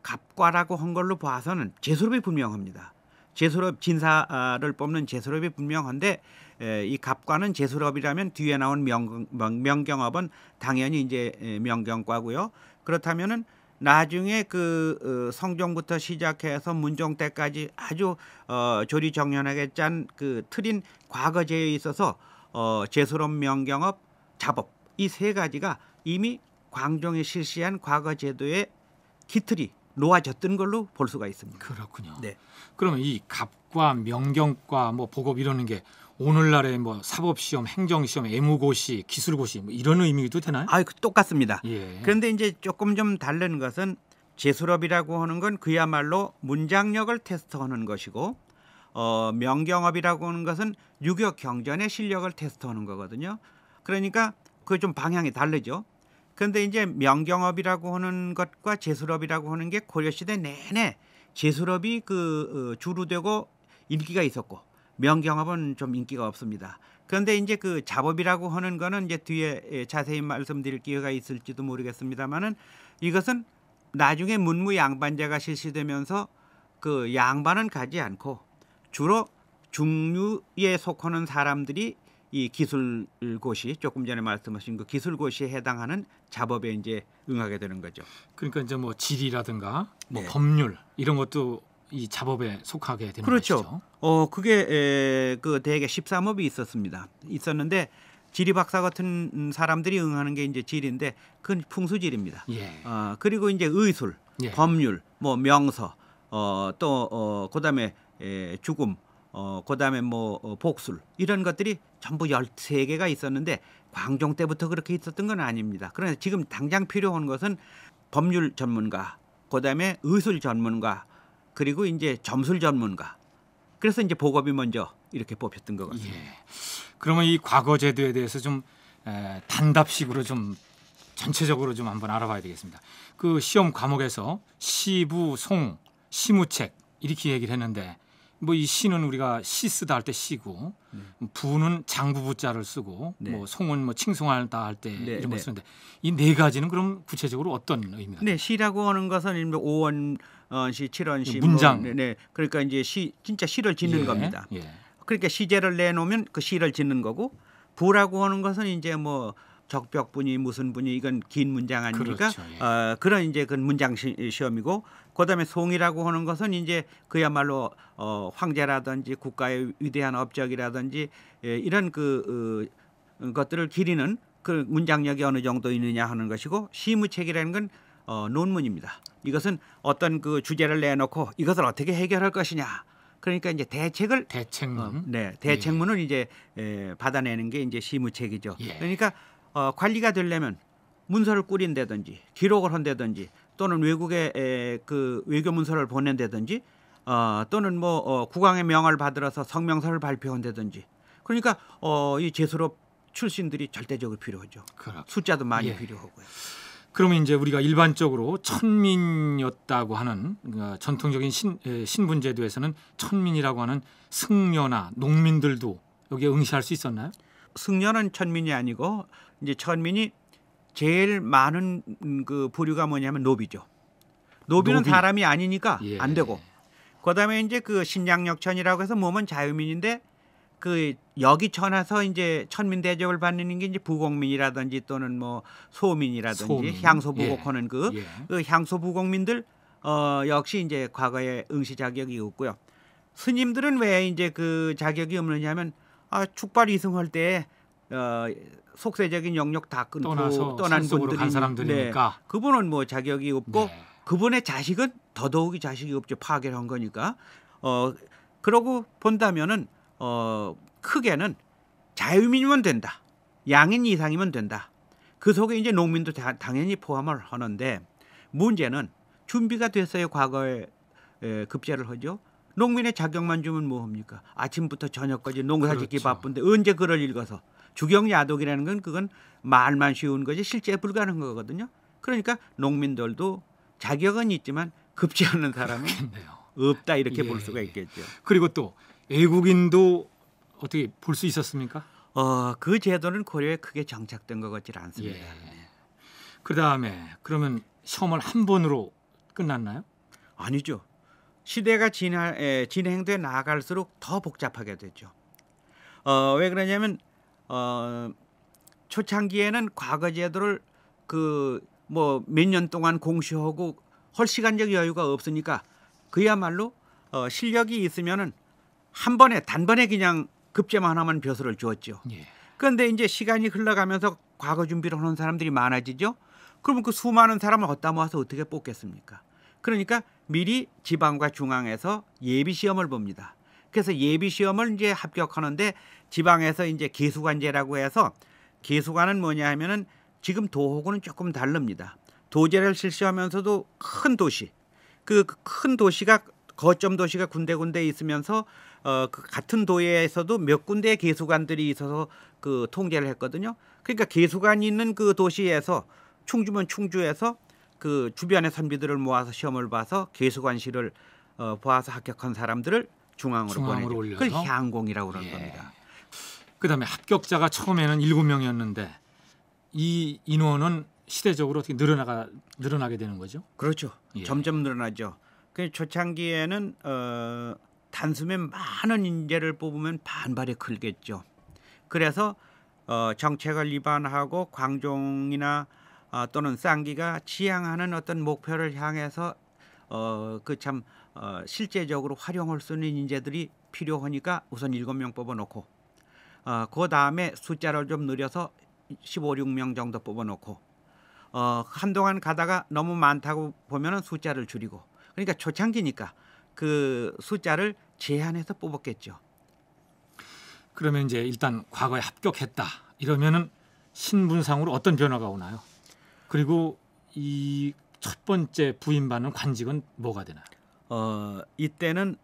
갑과라고 한 걸로 봐서는 재수업이 분명합니다. 제소럽 진사를 뽑는 제소럽이 분명한데 에, 이 갑과는 제소럽이라면 뒤에 나온 명, 명, 경업은 당연히 이제 명경과고요. 그렇다면은 나중에 그 어, 성종부터 시작해서 문종 때까지 아주 어, 조리정연하게 짠 그 틀인 과거제에 있어서 어, 제소럽 명경업 자법 이 세 가지가 이미 광종이 실시한 과거제도의 기틀이 놓아졌던 걸로 볼 수가 있습니다. 그렇군요. 네. 그러면 이 갑과 명경과 뭐 보급 이러는 게 오늘날의 뭐 사법시험, 행정시험, 애무고시, 기술고시 뭐 이런 의미도 되나요? 아, 똑같습니다. 예. 그런데 이제 조금 좀 다른 것은 재수업이라고 하는 건 그야말로 문장력을 테스트하는 것이고 어, 명경업이라고 하는 것은 유격 경전의 실력을 테스트하는 거거든요. 그러니까 그좀 방향이 다르죠. 그런데 이제 명경업이라고 하는 것과 제술업이라고 하는 게 고려시대 내내 제술업이 그 어, 주로 되고 인기가 있었고 명경업은 좀 인기가 없습니다. 그런데 이제 그 잡업이라고 하는 거는 이제 뒤에 예, 자세히 말씀드릴 기회가 있을지도 모르겠습니다만은 이것은 나중에 문무 양반제가 실시되면서 그 양반은 가지 않고 주로 중류에 속하는 사람들이 이 기술고시 조금 전에 말씀하신 그 기술고시에 해당하는 작업에 이제 응하게 되는 거죠. 그러니까 이제 뭐 질이라든가 뭐 네. 법률 이런 것도 이 작업에 속하게 되는 그렇죠. 것이죠. 어 그게 에, 그 대개 13업이 있었습니다. 있었는데 지리 박사 같은 사람들이 응하는 게 이제 질인데 그건 풍수질입니다. 예. 어, 그리고 이제 의술, 예. 법률, 뭐 명서, 어, 또 어, 그다음에 에, 죽음, 어, 그다음에 뭐 어, 복술 이런 것들이 전부 열세개가 있었는데 광종 때부터 그렇게 있었던 건 아닙니다. 그런데 지금 당장 필요한 것은 법률 전문가, 그다음에 의술 전문가, 그리고 이제 점술 전문가. 그래서 이제 보급이 먼저 이렇게 뽑혔던 거거든요. 예. 그러면 이 과거 제도에 대해서 좀 에, 단답식으로 좀 전체적으로 좀 한번 알아봐야 되겠습니다. 그 시험 과목에서 시부, 송, 시무책 이렇게 얘기를 했는데 뭐이 시는 우리가 시 쓰다 할 때 시고 네. 부는 장부부자를 쓰고 네. 뭐 송은 뭐칭송한다할 때이런을 네, 쓰는데 네. 이네 가지는 그럼 구체적으로 어떤 의미가? 네 시라고 하는 것은 일원 어, 시, 칠원 시 뭐 문장. 뭐, 네, 그러니까 이제 시 진짜 시를 짓는 예. 겁니다. 예. 그러니까 시제를 내놓으면 그 시를 짓는 거고 부라고 하는 것은 이제 뭐 적벽분이 무슨 분이 이건 긴 문장 아닙니까? 그렇죠, 예. 어, 그런 이제 그 문장 시, 시험이고 그다음에 송이라고 하는 것은 이제 그야말로 어, 황제라든지 국가의 위대한 업적이라든지 예, 이런 그 어, 것들을 기리는 그 문장력이 어느 정도 있느냐 하는 것이고 시무책이라는 건 어, 논문입니다. 이것은 어떤 그 주제를 내놓고 이것을 어떻게 해결할 것이냐. 그러니까 이제 대책을 대책문 어, 네 예. 대책문을 예. 이제 에, 받아내는 게 이제 시무책이죠. 예. 그러니까 어, 관리가 되려면 문서를 꾸린다든지 기록을 한다든지 또는 외국에 그 외교 문서를 보낸다든지 어, 또는 뭐 어, 국왕의 명을 받으러서 성명서를 발표한다든지 그러니까 어, 이 제소롭 출신들이 절대적으로 필요하죠. 그렇 숫자도 많이 예. 필요하고요. 그러면 이제 우리가 일반적으로 천민이었다고 하는 그 전통적인 신, 에, 신분제도에서는 천민이라고 하는 승려나 농민들도 여기에 응시할 수 있었나요? 승려는 천민이 아니고 이제 천민이 제일 많은 그 부류가 뭐냐면 노비죠. 노비는 노비. 사람이 아니니까 예. 안 되고. 그다음에 이제 그 신양역천이라고 해서 몸은 자유민인데 그 여기 천하서 이제 천민 대접을 받는 게 이제 부곡민이라든지 또는 뭐 소민이라든지 소민. 향소부곡하는 예. 그, 예. 그, 예. 그향소부곡민들어 역시 이제 과거에 응시 자격이 없고요. 스님들은 왜 이제 그 자격이 없느냐면 아 축발 이승할 때 어, 속세적인 영역 다 끊고 떠나서 떠난 분들이 사람들이니까 네, 그분은 뭐 자격이 없고 네. 그분의 자식은 더더욱이 자식이 없죠 파괴를 한 거니까 어 그러고 본다면은 어 크게는 자유민이면 된다 양인 이상이면 된다 그 속에 이제 농민도 다, 당연히 포함을 하는데 문제는 준비가 됐어요 과거에 에, 급제를 하죠 농민의 자격만 주면 뭐합니까 아침부터 저녁까지 농사 짓기 그렇죠. 바쁜데 언제 그럴 읽어서 주경야독이라는 건 그건 말만 쉬운 거지 실제 불가능한 거거든요. 그러니까 농민들도 자격은 있지만 급제하는 사람은 그렇겠네요. 없다 이렇게 예, 볼 수가 있겠죠. 그리고 또 외국인도 어떻게 볼 수 있었습니까? 어, 그 제도는 고려에 크게 정착된 것 같지 않습니다. 예. 그 다음에 그러면 시험을 한 번으로 끝났나요? 아니죠. 시대가 진행돼 나갈수록 아더 복잡하게 되죠. 어, 왜 그러냐면 어, 초창기에는 과거 제도를 그 뭐 몇 년 동안 공시하고 헐 시간적 여유가 없으니까 그야말로 어, 실력이 있으면은 한 번에 단번에 그냥 급제만 하나만 벼슬을 주었죠. 예. 그런데 이제 시간이 흘러가면서 과거 준비를 하는 사람들이 많아지죠. 그러면 그 수많은 사람을 걷다 모아서 어떻게 뽑겠습니까? 그러니까 미리 지방과 중앙에서 예비 시험을 봅니다. 그래서 예비 시험을 이제 합격하는데 지방에서 이제 기수관제라고 해서 기수관은 뭐냐 하면은 지금 도호구는 조금 다릅니다. 도제를 실시하면서도 큰 도시, 그 큰 도시가 거점 도시가 군데군데 있으면서 어, 그 같은 도에서도 에몇 군데의 개수관들이 있어서 그 통제를 했거든요. 그러니까 개수관이 있는 그 도시에서 충주면 충주에서 그 주변의 선비들을 모아서 시험을 봐서 개수관실을 어, 보아서 합격한 사람들을 중앙으로, 중앙으로 보내죠. 그걸 향공이라고 그러는 예. 겁니다. 그다음에 합격자가 처음에는 일곱 명이었는데 이 인원은 시대적으로 어떻게 늘어나가 늘어나게 되는 거죠? 그렇죠. 예. 점점 늘어나죠. 그 초창기에는 어, 단숨에 많은 인재를 뽑으면 반발이 클겠죠. 그래서 어, 정책을 위반하고 광종이나 어, 또는 쌍기가 지향하는 어떤 목표를 향해서 어, 그참 어, 실제적으로 활용할 수 있는 인재들이 필요하니까 우선 일명 뽑아놓고 어, 그 다음에 숫자를 좀 늘려서 15, 6명 정도 뽑아놓고 어, 한동안 가다가 너무 많다고 보면은 숫자를 줄이고 그러니까 초창기니까 그 숫자를 제한해서 뽑았겠죠. 그러면 이제 일단 과거에 합격했다 이러면은 신분상으로 어떤 변화가 오나요? 그리고 이 첫 번째 부임받는 관직은 뭐가 되나요? 어 이때는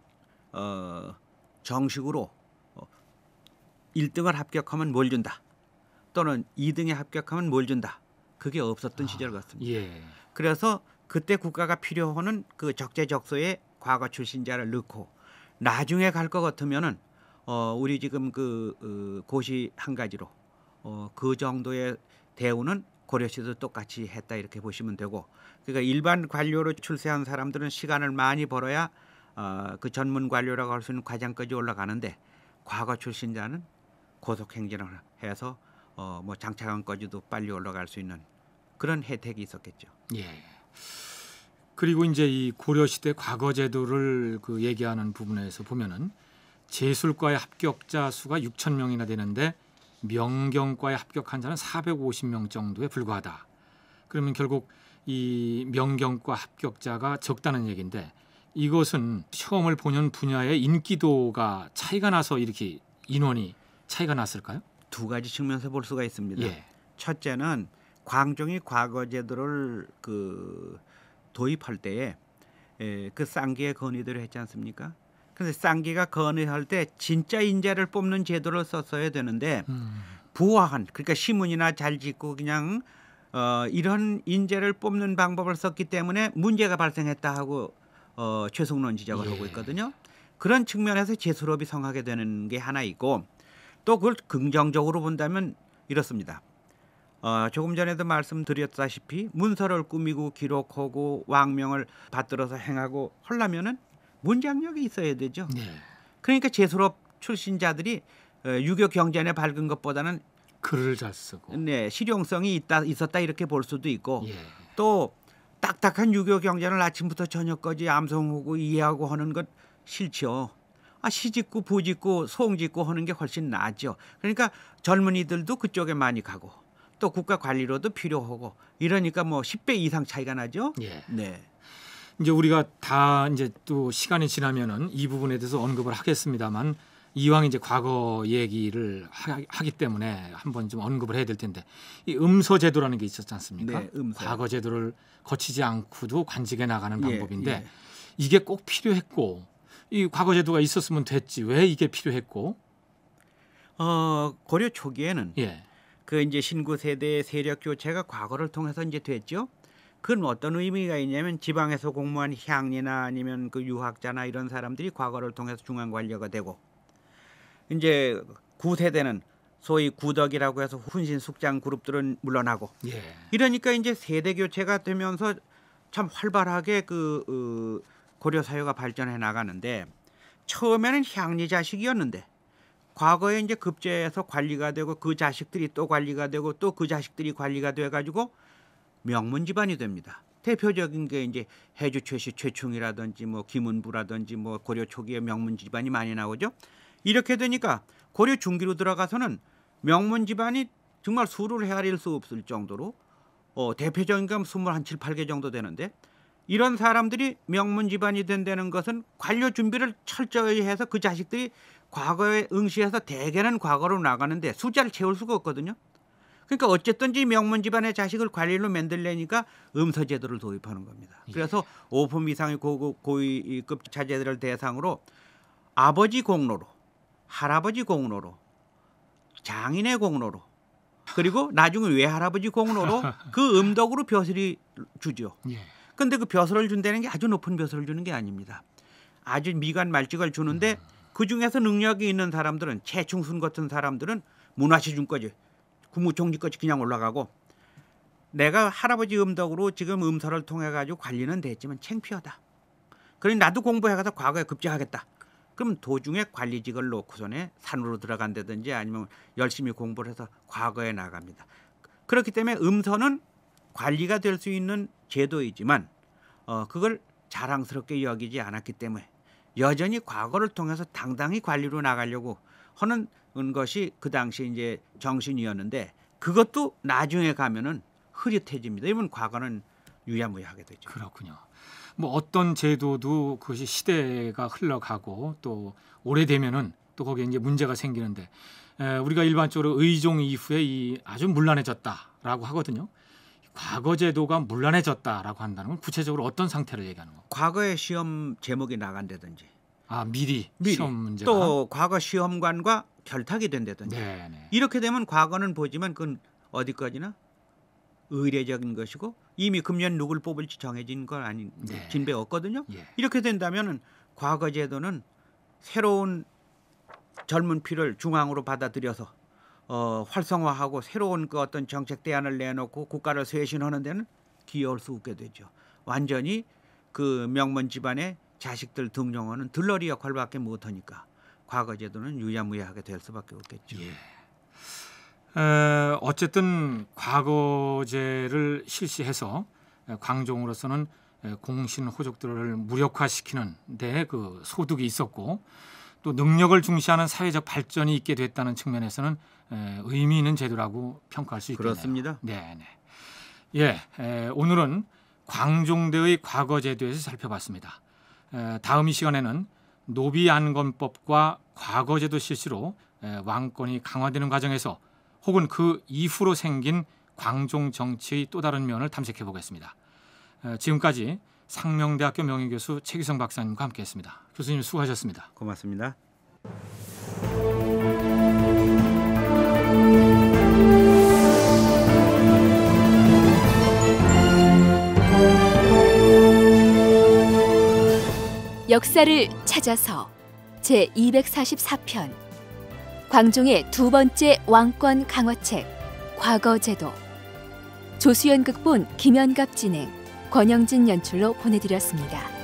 어 정식으로 1등을 합격하면 뭘 준다. 또는 2등에 합격하면 뭘 준다. 그게 없었던 아, 시절 같습니다. 예. 그래서 그때 국가가 필요하는 그 적재적소에 과거 출신자를 넣고 나중에 갈 것 같으면은 어 우리 지금 그 어, 고시 한 가지로 어그 정도의 대우는 고려시도 똑같이 했다 이렇게 보시면 되고 그러니까 일반 관료로 출세한 사람들은 시간을 많이 벌어야 어그 전문 관료라고 할 수 있는 과장까지 올라가는데 과거 출신자는 고속 행진을 해서 어, 뭐 장차관까지도 빨리 올라갈 수 있는 그런 혜택이 있었겠죠. 예. 그리고 이제 이 고려 시대 과거 제도를 그 얘기하는 부분에서 보면은 재술과의 합격자 수가 6천 명이나 되는데 명경과에 합격한 자는 450명 정도에 불과하다. 그러면 결국 이 명경과 합격자가 적다는 얘기인데 이것은 시험을 보는 분야의 인기도가 차이가 나서 이렇게 인원이 차이가 났을까요? 두 가지 측면에서 볼 수가 있습니다. 예. 첫째는 광종이 과거 제도를 그 도입할 때에 에, 그 쌍기의 건의들을 했지 않습니까? 그 근데 쌍기가 건의할 때 진짜 인재를 뽑는 제도를 썼어야 되는데 음. 부화한 그러니까 시문이나 잘 짓고 그냥 어, 이런 인재를 뽑는 방법을 썼기 때문에 문제가 발생했다 하고 어, 최승론 지적을 예. 하고 있거든요. 그런 측면에서 재수롭이 성하게 되는 게 하나 있고 또 그걸 긍정적으로 본다면 이렇습니다. 어, 조금 전에도 말씀드렸다시피 문서를 꾸미고 기록하고 왕명을 받들어서 행하고 하려면은 문장력이 있어야 되죠. 네. 그러니까 제술업 출신자들이 어, 유교 경전에 밝은 것보다는 글을 잘 쓰고 네 실용성이 있다 있었다 이렇게 볼 수도 있고 예. 또 딱딱한 유교 경전을 아침부터 저녁까지 암송하고 이해하고 하는 것 싫죠. 아, 시집고 부짓고 소홍짓고 하는 게 훨씬 나죠. 그러니까 젊은이들도 그쪽에 많이 가고 또 국가 관리로도 필요하고 이러니까 뭐 10배 이상 차이가 나죠. 예. 네. 이제 우리가 다 이제 또 시간이 지나면은 이 부분에 대해서 언급을 하겠습니다만 이왕 이제 과거 얘기를 하, 기 때문에 한번 좀 언급을 해야 될 텐데 이 음서 제도라는 게 있었지 않습니까? 네, 음서. 과거 제도를 거치지 않고도 관직에 나가는 예, 방법인데 예, 예. 이게 꼭 필요했고 이 과거 제도가 있었으면 됐지 왜 이게 필요했고? 어 고려 초기에는 예. 그 이제 신구 세대의 세력 교체가 과거를 통해서 이제 됐죠. 그건 어떤 의미가 있냐면 지방에서 공무한 향리나 아니면 그 유학자나 이런 사람들이 과거를 통해서 중앙 관료가 되고 이제 구세대는 소위 구덕이라고 해서 훈신 숙장 그룹들은 물러나고 예. 이러니까 이제 세대 교체가 되면서 참 활발하게 그 어, 고려 사회가 발전해 나가는데 처음에는 향리 자식이었는데 과거에 이제 급제에서 관리가 되고 그 자식들이 또 관리가 되고 또 그 자식들이 관리가 돼 가지고 명문 집안이 됩니다. 대표적인 게 이제 해주 최씨 최충이라든지 뭐 김은부라든지 뭐 고려 초기에 명문 집안이 많이 나오죠. 이렇게 되니까 고려 중기로 들어가서는 명문 집안이 정말 수를 헤아릴 수 없을 정도로 어, 대표적인 게 27, 8개 정도 되는데 이런 사람들이 명문 집안이 된다는 것은 관료 준비를 철저히 해서 그 자식들이 과거에 응시해서 대개는 과거로 나가는데 숫자를 채울 수가 없거든요. 그러니까 어쨌든지 명문 집안의 자식을 관리로 만들려니까 음서 제도를 도입하는 겁니다. 예. 그래서 오품 이상의 고급 고위급 자제들을 대상으로 아버지 공로로, 할아버지 공로로, 장인의 공로로, 그리고 나중에 외할아버지 공로로 그 음덕으로 벼슬이 주죠. 예. 근데 그 벼슬을 준다는 게 아주 높은 벼슬을 주는 게 아닙니다. 아주 미간 말직을 주는데 그 중에서 능력이 있는 사람들은 최충순 같은 사람들은 문화시중까지 국무총리까지 그냥 올라가고 내가 할아버지 음덕으로 지금 음서를 통해 가지고 관리는 됐지만 챙피하다. 그러니 나도 공부해가서 과거에 급제하겠다. 그럼 도중에 관리직을 놓고선에 산으로 들어간다든지 아니면 열심히 공부를 해서 과거에 나갑니다. 그렇기 때문에 음서는 관리가 될 수 있는 제도이지만 어, 그걸 자랑스럽게 여기지 않았기 때문에 여전히 과거를 통해서 당당히 관리로 나가려고 하는 것이 그 당시 이제 정신이었는데 그것도 나중에 가면은 흐릿해집니다. 이분 과거는 유야무야하게 되죠. 그렇군요. 뭐 어떤 제도도 그것이 시대가 흘러가고 또 오래되면은 또 거기에 이제 문제가 생기는데 에, 우리가 일반적으로 의종 이후에 이 아주 문란해졌다라고 하거든요. 과거 제도가 문란해졌다라고 한다는 건 구체적으로 어떤 상태를 얘기하는 거예요? 과거의 시험 제목이 나간다든지. 아 미리, 미리. 시험 문제. 또 과거 시험관과 결탁이 된다든지. 네네. 네. 이렇게 되면 과거는 보지만 그건 어디까지나 의례적인 것이고 이미 금년 누굴 뽑을지 정해진 건 아닌 네. 진배 없거든요. 예. 이렇게 된다면은 과거 제도는 새로운 젊은 피를 중앙으로 받아들여서 어, 활성화하고 새로운 그 어떤 정책 대안을 내놓고 국가를 쇄신하는 데는 기여할 수 없게 되죠. 완전히 그 명문 집안의 자식들 등용하는 들러리 역할밖에 못하니까 과거 제도는 유야무야하게 될 수밖에 없겠죠. 예. 에, 어쨌든 과거제를 실시해서 광종으로서는 공신 호족들을 무력화시키는 데 그 소득이 있었고 또 능력을 중시하는 사회적 발전이 있게 됐다는 측면에서는 의미 있는 제도라고 평가할 수 있겠네요. 그렇습니다. 네, 네. 예, 오늘은 광종대의 과거 제도에서 살펴봤습니다. 다음 이 시간에는 노비안검법과 과거 제도 실시로 왕권이 강화되는 과정에서 혹은 그 이후로 생긴 광종 정치의 또 다른 면을 탐색해 보겠습니다. 지금까지 상명대학교 명예교수 최규성 박사님과 함께했습니다. 교수님 수고하셨습니다. 고맙습니다. 역사를 찾아서 제 244편 광종의 두 번째 왕권 강화책 과거제도 조수연 극본 김연갑 진행 권영진 연출로 보내드렸습니다.